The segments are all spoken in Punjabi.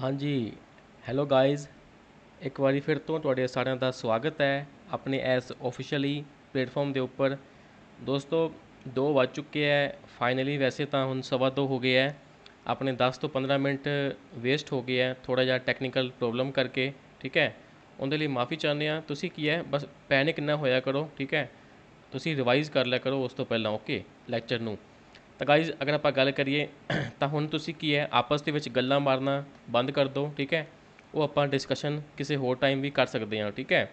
ਹਾਂਜੀ ਹੈਲੋ ਗਾਇਜ਼ ਇੱਕ ਵਾਰੀ ਫਿਰ ਤੋਂ ਤੁਹਾਡੇ ਸਾਰਿਆਂ ਦਾ ਸਵਾਗਤ ਹੈ ਆਪਣੇ ਐਸ ਆਫੀਸ਼ੀਅਲੀ ਪਲੇਟਫਾਰਮ ਦੇ ਉੱਪਰ ਦੋਸਤੋ ਦੋ ਵੱਜ ਚੁੱਕੇ ਹੈ ਫਾਈਨਲੀ ਵੈਸੇ ਤਾਂ ਹੁਣ ਸਵਾ ਦੋ ਹੋ ਗਏ ਹੈ ਆਪਣੇ 10 ਤੋਂ 15 ਮਿੰਟ ਵੇਸਟ ਹੋ ਗਏ ਹੈ ਥੋੜਾ ਜਿਹਾ ਟੈਕਨੀਕਲ ਪ੍ਰੋਬਲਮ ਕਰਕੇ ਠੀਕ ਹੈ ਉਹਦੇ ਲਈ ਮਾਫੀ ਚਾਹੁੰਦੇ ਆ ਤੁਸੀਂ ਕੀ ਹੈ ਬਸ ਪੈਨਿਕ ਨਾ ਹੋਇਆ ਕਰੋ ਠੀਕ ਹੈ ਤੁਸੀਂ ਰਿਵਾਈਜ਼ ਕਰ ਲਿਆ ਕਰੋ ਉਸ ਤੋਂ ਪਹਿਲਾਂ ਓਕੇ ਲੈਕਚਰ ਨੂੰ ਤਾਂ ਗਾਈਜ਼ ਅਗਰ ਆਪਾਂ ਗੱਲ ਕਰੀਏ ਤਾਂ ਹੁਣ ਤੁਸੀਂ ਕੀ ਹੈ ਆਪਸ ਦੇ ਵਿੱਚ ਗੱਲਾਂ ਮਾਰਨਾ ਬੰਦ ਕਰ ਦਿਓ ਠੀਕ ਹੈ ਉਹ ਆਪਾਂ ਡਿਸਕਸ਼ਨ ਕਿਸੇ ਹੋਰ ਟਾਈਮ ਵੀ ਕਰ ਸਕਦੇ ਹਾਂ ਠੀਕ ਹੈ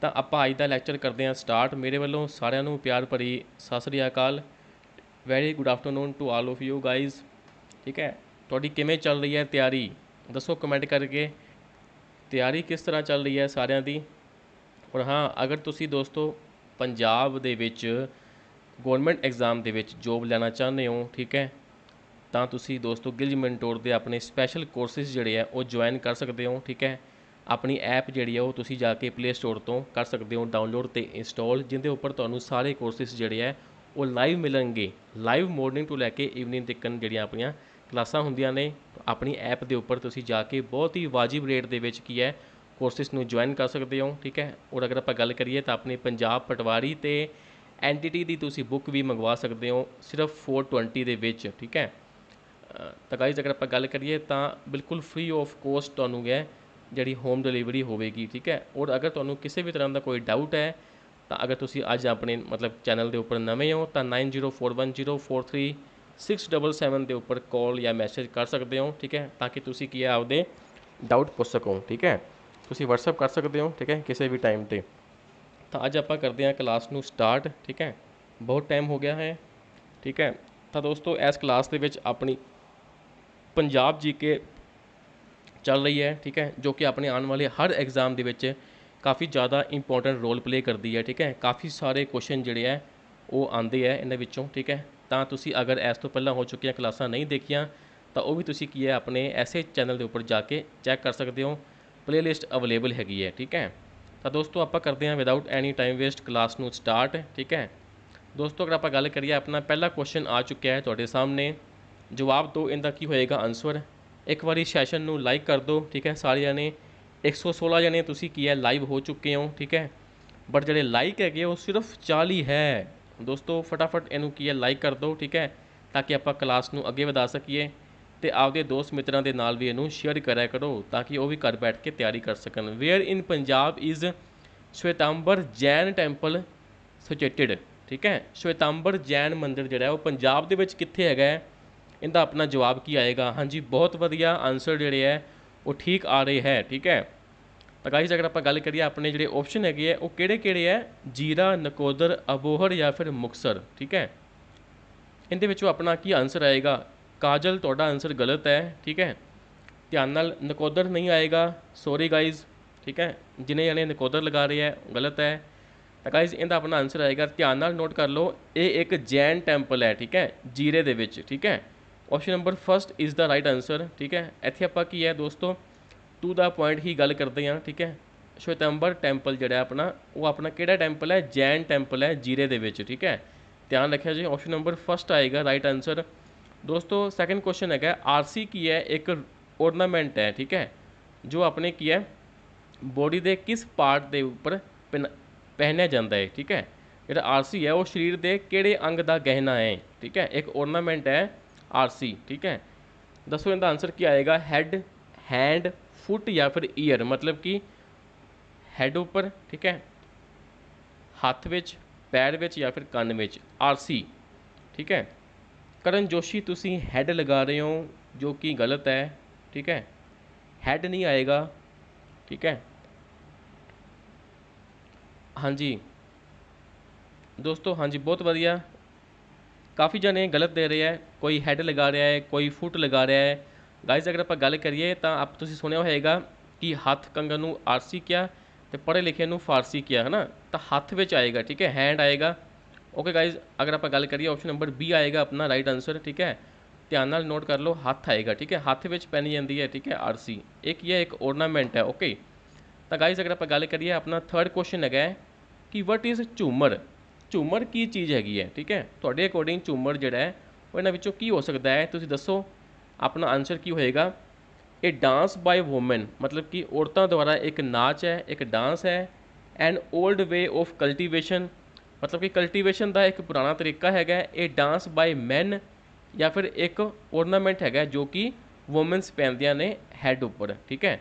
ਤਾਂ ਆਪਾਂ ਅੱਜ ਦਾ ਲੈਕਚਰ ਕਰਦੇ ਹਾਂ ਸਟਾਰਟ ਮੇਰੇ ਵੱਲੋਂ ਸਾਰਿਆਂ ਨੂੰ ਪਿਆਰ ਭਰੀ ਸਤਿ ਸ੍ਰੀ ਅਕਾਲ very good afternoon to all of you guys ਠੀਕ ਹੈ ਤੁਹਾਡੀ ਕਿਵੇਂ ਚੱਲ ਰਹੀ ਹੈ ਤਿਆਰੀ ਦੱਸੋ ਕਮੈਂਟ ਕਰਕੇ ਤਿਆਰੀ ਕਿਸ ਤਰ੍ਹਾਂ ਚੱਲ ਰਹੀ ਹੈ ਸਾਰਿਆਂ ਦੀ ਔਰ ਹਾਂ ਅਗਰ ਤੁਸੀਂ ਦੋਸਤੋ ਪੰਜਾਬ ਦੇ ਵਿੱਚ ਗਵਰਨਮੈਂਟ ਐਗਜ਼ਾਮ ਦੇ ਵਿੱਚ ਜੋਬ ਲੈਣਾ ਚਾਹੁੰਦੇ ਹੋ ਠੀਕ ਹੈ ਤਾਂ ਤੁਸੀਂ ਦੋਸਤੋ ਗਿਲਜ ਮੈਂਟੋਰ ਦੇ ਆਪਣੇ ਸਪੈਸ਼ਲ ਕੋਰਸਿਸ ਜਿਹੜੇ ਆ ਉਹ ਜੁਆਇਨ ਕਰ ਸਕਦੇ ਹੋ ਠੀਕ ਹੈ ਆਪਣੀ ਐਪ ਜਿਹੜੀ ਆ ਉਹ ਤੁਸੀਂ ਜਾ ਕੇ ਪਲੇ ਸਟੋਰ ਤੋਂ ਕਰ ਸਕਦੇ ਹੋ ਡਾਊਨਲੋਡ ਤੇ ਇੰਸਟਾਲ ਜਿੰਦੇ ਉੱਪਰ ਤੁਹਾਨੂੰ ਸਾਰੇ ਕੋਰਸਿਸ ਜਿਹੜੇ ਆ ਉਹ ਲਾਈਵ ਮਿਲਣਗੇ ਲਾਈਵ ਮਾਰਨਿੰਗ ਤੋਂ ਲੈ ਕੇ ਈਵਨਿੰਗ ਤੱਕ ਜਿਹੜੀਆਂ ਆਪਣੀਆਂ ਕਲਾਸਾਂ ਹੁੰਦੀਆਂ ਨੇ ਆਪਣੀ ਐਪ ਦੇ ਉੱਪਰ ਤੁਸੀਂ ਜਾ ਕੇ ਬਹੁਤ ਹੀ ਵਾਜਿਬ ਰੇਟ ਦੇ ਵਿੱਚ ਕੀ ਹੈ ਕੋਰਸਿਸ ਨੂੰ ਜੁਆਇਨ ਕਰ ਸਕਦੇ ਹੋ ਠੀਕ ਹੈ ਔਰ ਅਗਰ ਆਪਾਂ ਗੱਲ ਕਰੀਏ ਤਾਂ ਆਪਣੇ ਪੰਜਾਬ ਪਟਵਾਰੀ ਤੇ ਐਂਟੀਟੀ ਦੀ ਤੁਸੀਂ ਬੁੱਕ ਵੀ ਮੰਗਵਾ ਸਕਦੇ ਹੋ ਸਿਰਫ 420 ਦੇ ਵਿੱਚ ਠੀਕ ਹੈ ਤਾਂ ਗਾਇਜ਼ ਅਗਰ ਆਪਾਂ ਗੱਲ ਕਰੀਏ ਤਾਂ ਬਿਲਕੁਲ ਫ੍ਰੀ ਆਫ ਕੋਸਟ ਤੁਹਾਨੂੰ ਹੈ ਜਿਹੜੀ ਹੋਮ ਡਿਲੀਵਰੀ ਹੋਵੇਗੀ ਠੀਕ ਹੈ ਔਰ ਅਗਰ ਤੁਹਾਨੂੰ ਕਿਸੇ ਵੀ ਤਰ੍ਹਾਂ ਦਾ ਕੋਈ ਡਾਊਟ ਹੈ ਤਾਂ ਅਗਰ ਤੁਸੀਂ ਅੱਜ ਆਪਣੇ ਮਤਲਬ ਚੈਨਲ ਦੇ ਉੱਪਰ ਨਵੇਂ ਹੋ ਤਾਂ 9041043677 ਦੇ ਉੱਪਰ ਕਾਲ ਜਾਂ ਮੈਸੇਜ ਕਰ ਸਕਦੇ ਹੋ ਠੀਕ ਹੈ ਤਾਂ ਕਿ ਤੁਸੀਂ ਕੀ ਆਪਦੇ ਡਾਊਟ ਪੁੱਛ ਸਕੋ ਠੀਕ ਹੈ ਤੁਸੀਂ WhatsApp ਕਰ ਸਕਦੇ ਹੋ ਠੀਕ ਹੈ ਕਿਸੇ ਵੀ ਟਾਈਮ ਤੇ ਤਾਂ ਅੱਜ ਆਪਾਂ ਕਰਦੇ ਹਾਂ ਕਲਾਸ ਨੂੰ ਸਟਾਰਟ ਠੀਕ ਹੈ ਬਹੁਤ ਟਾਈਮ ਹੋ ਗਿਆ ਹੈ ਠੀਕ ਹੈ ਤਾਂ ਦੋਸਤੋ ਇਸ ਕਲਾਸ ਦੇ ਵਿੱਚ ਆਪਣੀ ਪੰਜਾਬ ਜੀਕੇ ਚੱਲ ਰਹੀ ਹੈ ਠੀਕ ਹੈ ਜੋ ਕਿ ਆਪਣੇ ਆਉਣ ਵਾਲੇ ਹਰ ਐਗਜ਼ਾਮ ਦੇ ਵਿੱਚ ਕਾਫੀ ਜ਼ਿਆਦਾ ਇੰਪੋਰਟੈਂਟ ਰੋਲ ਪਲੇ ਕਰਦੀ ਹੈ ਠੀਕ ਹੈ ਕਾਫੀ ਸਾਰੇ ਕੁਐਸਚਨ ਜਿਹੜੇ ਆ ਉਹ ਆਉਂਦੇ ਆ ਇਹਨਾਂ ਵਿੱਚੋਂ ਠੀਕ ਹੈ ਤਾਂ ਤੁਸੀਂ ਅਗਰ ਇਸ ਤੋਂ ਪਹਿਲਾਂ ਹੋ ਚੁੱਕੀਆਂ ਕਲਾਸਾਂ ਨਹੀਂ ਦੇਖੀਆਂ ਤਾਂ ਉਹ ਵੀ ਤੁਸੀਂ ਕੀ ਹੈ ਆਪਣੇ ਐਸੇ ਚੈਨਲ ਦੇ ਉੱਪਰ ਜਾ ਕੇ ਚੈੱਕ ਕਰ ਸਕਦੇ ਹੋ ਪਲੇਲਿਸਟ ਅਵੇਲੇਬਲ ਹੈਗੀ ਹੈ ਠੀਕ ਹੈ ਤਾਂ ਦੋਸਤੋ ਆਪਾਂ ਕਰਦੇ ਹਾਂ without any time waste class ਨੂੰ ਸਟਾਰਟ ਠੀਕ ਹੈ ਦੋਸਤੋ ਅਗਰ ਆਪਾਂ ਗੱਲ ਕਰੀਏ ਆਪਣਾ ਪਹਿਲਾ ਕੁਐਸਚਨ ਆ ਚੁੱਕਿਆ ਹੈ ਤੁਹਾਡੇ ਸਾਹਮਣੇ ਜਵਾਬ ਤੋਂ ਇਹਦਾ ਕੀ ਹੋਏਗਾ ਆਨਸਰ ਇੱਕ ਵਾਰੀ ਸੈਸ਼ਨ ਨੂੰ ਲਾਈਕ ਕਰ ਦਿਓ ਠੀਕ ਹੈ ਸਾਰੇ ਜਣੇ 116 ਜਣੇ ਤੁਸੀਂ ਕੀ ਹੈ ਲਾਈਵ ਹੋ ਚੁੱਕੇ ਹੋ ਠੀਕ ਹੈ ਬਟ ਜਿਹੜੇ ਲਾਈਕ ਹੈਗੇ ਉਹ ਸਿਰਫ 40 ਹੈ ਦੋਸਤੋ ਫਟਾਫਟ ਇਹਨੂੰ ਕੀ ਹੈ ਲਾਈਕ ਕਰ ਦਿਓ ਠੀਕ ਹੈ ਤਾਂ ਕਿ ਆਪਾਂ ਕਲਾਸ ਨੂੰ ਅੱਗੇ ਵਧਾ ਸਕੀਏ ਤੇ ਆਪਦੇ ਦੋਸਤ ਮਿੱਤਰਾਂ ਦੇ ਨਾਲ ਵੀ ਇਹਨੂੰ ਸ਼ੇਅਰ ਕਰਿਆ ਕਰੋ ਤਾਂ ਕਿ ਉਹ ਵੀ ਘਰ ਬੈਠ ਕੇ ਤਿਆਰੀ ਕਰ ਸਕਣ where in Punjab is Shvetambar Jain temple situated ਠੀਕ ਹੈ ਸ਼ਵੇਤਾਂਬਰ ਜੈਨ ਮੰਦਿਰ ਜਿਹੜਾ ਉਹ ਪੰਜਾਬ ਦੇ ਵਿੱਚ ਕਿੱਥੇ ਹੈਗਾ ਹੈ ਇਹਦਾ ਆਪਣਾ ਜਵਾਬ ਕੀ ਆਏਗਾ ਹਾਂਜੀ ਬਹੁਤ ਵਧੀਆ ਆਨਸਰ ਜਿਹੜੇ ਹੈ ਉਹ ਠੀਕ ਆ ਰਹੇ ਹੈ ਠੀਕ ਹੈ ਤਾਂ ਗਾਈਜ਼ ਅਗਰ ਆਪਾਂ ਗੱਲ ਕਰੀਏ ਆਪਣੇ ਜਿਹੜੇ ਆਪਸ਼ਨ ਹੈਗੇ ਆ ਉਹ ਕਿਹੜੇ ਕਿਹੜੇ ਆ ਜੀਰਾ ਨਕੋਦਰ ਅਬੋਹਰ ਜਾਂ ਫਿਰ ਮੁਕਸਰ ਠੀਕ ਹੈ ਇਹਦੇ ਵਿੱਚੋਂ ਆਪਣਾ ਕੀ ਆਨਸਰ ਆਏਗਾ ਕਾਜਲ ਤੁਹਾਡਾ ਆਨਸਰ ਗਲਤ ਹੈ ਠੀਕ ਹੈ ਧਿਆਨ ਨਾਲ ਨਕੋਦਰ ਨਹੀਂ ਆਏਗਾ ਸੌਰੀ ਗਾਇਜ਼ ਠੀਕ ਹੈ ਜਿਨੇ ਜਣੇ ਨਕੋਦਰ ਲਗਾ ਰਹੇ ਹੈ ਗਲਤ ਹੈ ਤਾਂ ਗਾਇਜ਼ ਇਹਦਾ ਆਪਣਾ ਆਨਸਰ ਆਏਗਾ ਧਿਆਨ ਨਾਲ ਨੋਟ ਕਰ ਲਓ ਇਹ ਇੱਕ ਜੈਨ ਟੈਂਪਲ ਹੈ ਠੀਕ ਹੈ ਜੀਰੇ ਦੇ ਵਿੱਚ ਠੀਕ ਹੈ option number 1 is the right answer ਠੀਕ ਹੈ ਇੱਥੇ ਆਪਾਂ ਕੀ ਹੈ ਦੋਸਤੋ ਟੂ ਦਾ ਪੁਆਇੰਟ ਹੀ ਗੱਲ ਕਰਦੇ ਹਾਂ ਠੀਕ ਹੈ ਸ਼ਵੇਤੰਬਰ ਟੈਂਪਲ ਜਿਹੜਾ ਆਪਣਾ ਉਹ ਆਪਣਾ ਕਿਹੜਾ ਟੈਂਪਲ ਹੈ ਜੈਨ ਟੈਂਪਲ ਹੈ ਜੀਰੇ ਦੇ ਵਿੱਚ ਠੀਕ ਹੈ ਧਿਆਨ ਰੱਖਿਆ ਜੀ ਆਪਸ਼ਨ ਨੰਬਰ 1 ਆਏਗਾ ਰਾਈਟ ਆਨਸਰ ਦੋਸਤੋ ਸੈਕੰਡ ਕੁਐਸਚਨ ਹੈਗਾ ਆਰਸੀ ਕੀ ਹੈ ਇੱਕ ਔਰਨਾਮੈਂਟ ਹੈ ਠੀਕ ਹੈ ਜੋ ਆਪਣੇ ਕੀ ਹੈ ਬੋਡੀ ਦੇ ਕਿਸ ਪਾਰਟ ਦੇ ਉੱਪਰ ਪਹਿਨਿਆ ਜਾਂਦਾ ਹੈ ਠੀਕ ਹੈ ਜਿਹੜਾ ਆਰਸੀ ਹੈ ਉਹ ਸਰੀਰ ਦੇ ਕਿਹੜੇ ਅੰਗ ਦਾ ਗਹਿਣਾ ਹੈ ਠੀਕ ਹੈ ਇੱਕ ਔਰਨਾਮੈਂਟ ਹੈ ਆਰਸੀ ਠੀਕ ਹੈ ਦੱਸੋ ਇਹਦਾ ਆਨਸਰ ਕੀ ਆਏਗਾ ਹੈਡ ਹੈਂਡ ਫੁੱਟ ਜਾਂ ਫਿਰ ਈਅਰ ਮਤਲਬ ਕਿ ਹੈਡ ਉੱਪਰ ਠੀਕ ਹੈ ਹੱਥ ਵਿੱਚ ਪੈਰ ਵਿੱਚ ਜਾਂ ਫਿਰ ਕੰਨ ਵਿੱਚ ਆਰਸੀ ਠੀਕ ਹੈ ਕਰਨ ਜੋਸ਼ੀ ਤੁਸੀਂ ਹੈਡ ਲਗਾ ਰਹੇ ਹੋ ਜੋ ਕਿ ਗਲਤ ਹੈ ਠੀਕ ਹੈ ਹੈਡ ਨਹੀਂ ਆਏਗਾ ਠੀਕ ਹੈ ਹਾਂਜੀ ਦੋਸਤੋ ਹਾਂਜੀ ਬਹੁਤ ਵਧੀਆ ਕਾਫੀ ਜਣੇ ਗਲਤ ਦੇ ਰਹੇ ਹੈ ਕੋਈ ਹੈਡ ਲਗਾ ਰਿਹਾ ਹੈ ਕੋਈ ਫੁੱਟ ਲਗਾ ਰਿਹਾ ਹੈ ਗਾਇਜ਼ ਅਗਰ ਆਪਾਂ ਗੱਲ ਕਰੀਏ ਤਾਂ ਆਪ ਤੁਸੀਂ ਸੁਣਿਆ ਹੋਏਗਾ ਕਿ ਹੱਥ ਕੰਗਨ ਨੂੰ ਆਰਸੀ ਕਿਹਾ ਤੇ ਪੜ੍ਹੇ ਲਿਖੇ ਨੂੰ ਫਾਰਸੀ ਕਿਹਾ ਹੈ ਨਾ ਤਾਂ ਹੱਥ ਵਿੱਚ ਆਏਗਾ ਠੀਕ ਹੈ ਹੈਂਡ ਆਏਗਾ ਓਕੇ ਗਾਇਜ਼ ਅਗਰ ਆਪਾਂ ਗੱਲ ਕਰੀਏ ਆਪਸ਼ਨ ਨੰਬਰ ਬੀ ਆਏਗਾ ਆਪਣਾ ਰਾਈਟ ਆਨਸਰ ਠੀਕ ਹੈ ਧਿਆਨ ਨਾਲ ਨੋਟ ਕਰ ਲਓ ਹੱਥ ਆਏਗਾ ਠੀਕ ਹੈ ਹੱਥ ਵਿੱਚ ਪਹਿਨੀ ਜਾਂਦੀ ਹੈ ਠੀਕ ਹੈ ਆਰਸੀ ਇਹ ਕੀ ਹੈ ਇੱਕ ornament ਹੈ ਓਕੇ ਤਾਂ ਗਾਇਜ਼ ਅਗਰ ਆਪਾਂ ਗੱਲ ਕਰੀਏ ਆਪਣਾ ਥਰਡ ਕੁਐਸਚਨ ਹੈਗਾ ਕਿ ਵਟ ਇਜ਼ ਝੂਮਰ ਝੂਮਰ ਕੀ ਚੀਜ਼ ਹੈਗੀ ਹੈ ਠੀਕ ਹੈ ਤੁਹਾਡੇ ਅਕੋਰਡਿੰਗ ਝੂਮਰ ਜਿਹੜਾ ਹੈ ਉਹ ਇਹਨਾਂ ਵਿੱਚੋਂ ਕੀ ਹੋ ਸਕਦਾ ਹੈ ਤੁਸੀਂ ਦੱਸੋ ਆਪਣਾ ਆਨਸਰ ਕੀ ਹੋਏਗਾ ਇਹ ਡਾਂਸ ਬਾਈ ਔਮਨ ਮਤਲਬ ਕਿ ਔਰਤਾਂ ਦੁਆਰਾ ਇੱਕ ਨਾਚ ਹੈ ਇੱਕ ਡਾਂਸ ਹੈ an old way of cultivation ਮਤਲਬ ਕਿ ਕਲਟੀਵੇਸ਼ਨ ਦਾ ਇੱਕ ਪੁਰਾਣਾ ਤਰੀਕਾ ਹੈਗਾ ਇਹ ਡਾਂਸ ਬਾਈ ਮੈਨ ਜਾਂ ਫਿਰ ਇੱਕ ਔਰਨਾਮੈਂਟ ਹੈਗਾ ਜੋ ਕਿ ਔਮਨਸ ਪਹਿਨਦੀਆਂ ਨੇ ਹੈੱਡ ਉੱਪਰ ਠੀਕ ਹੈ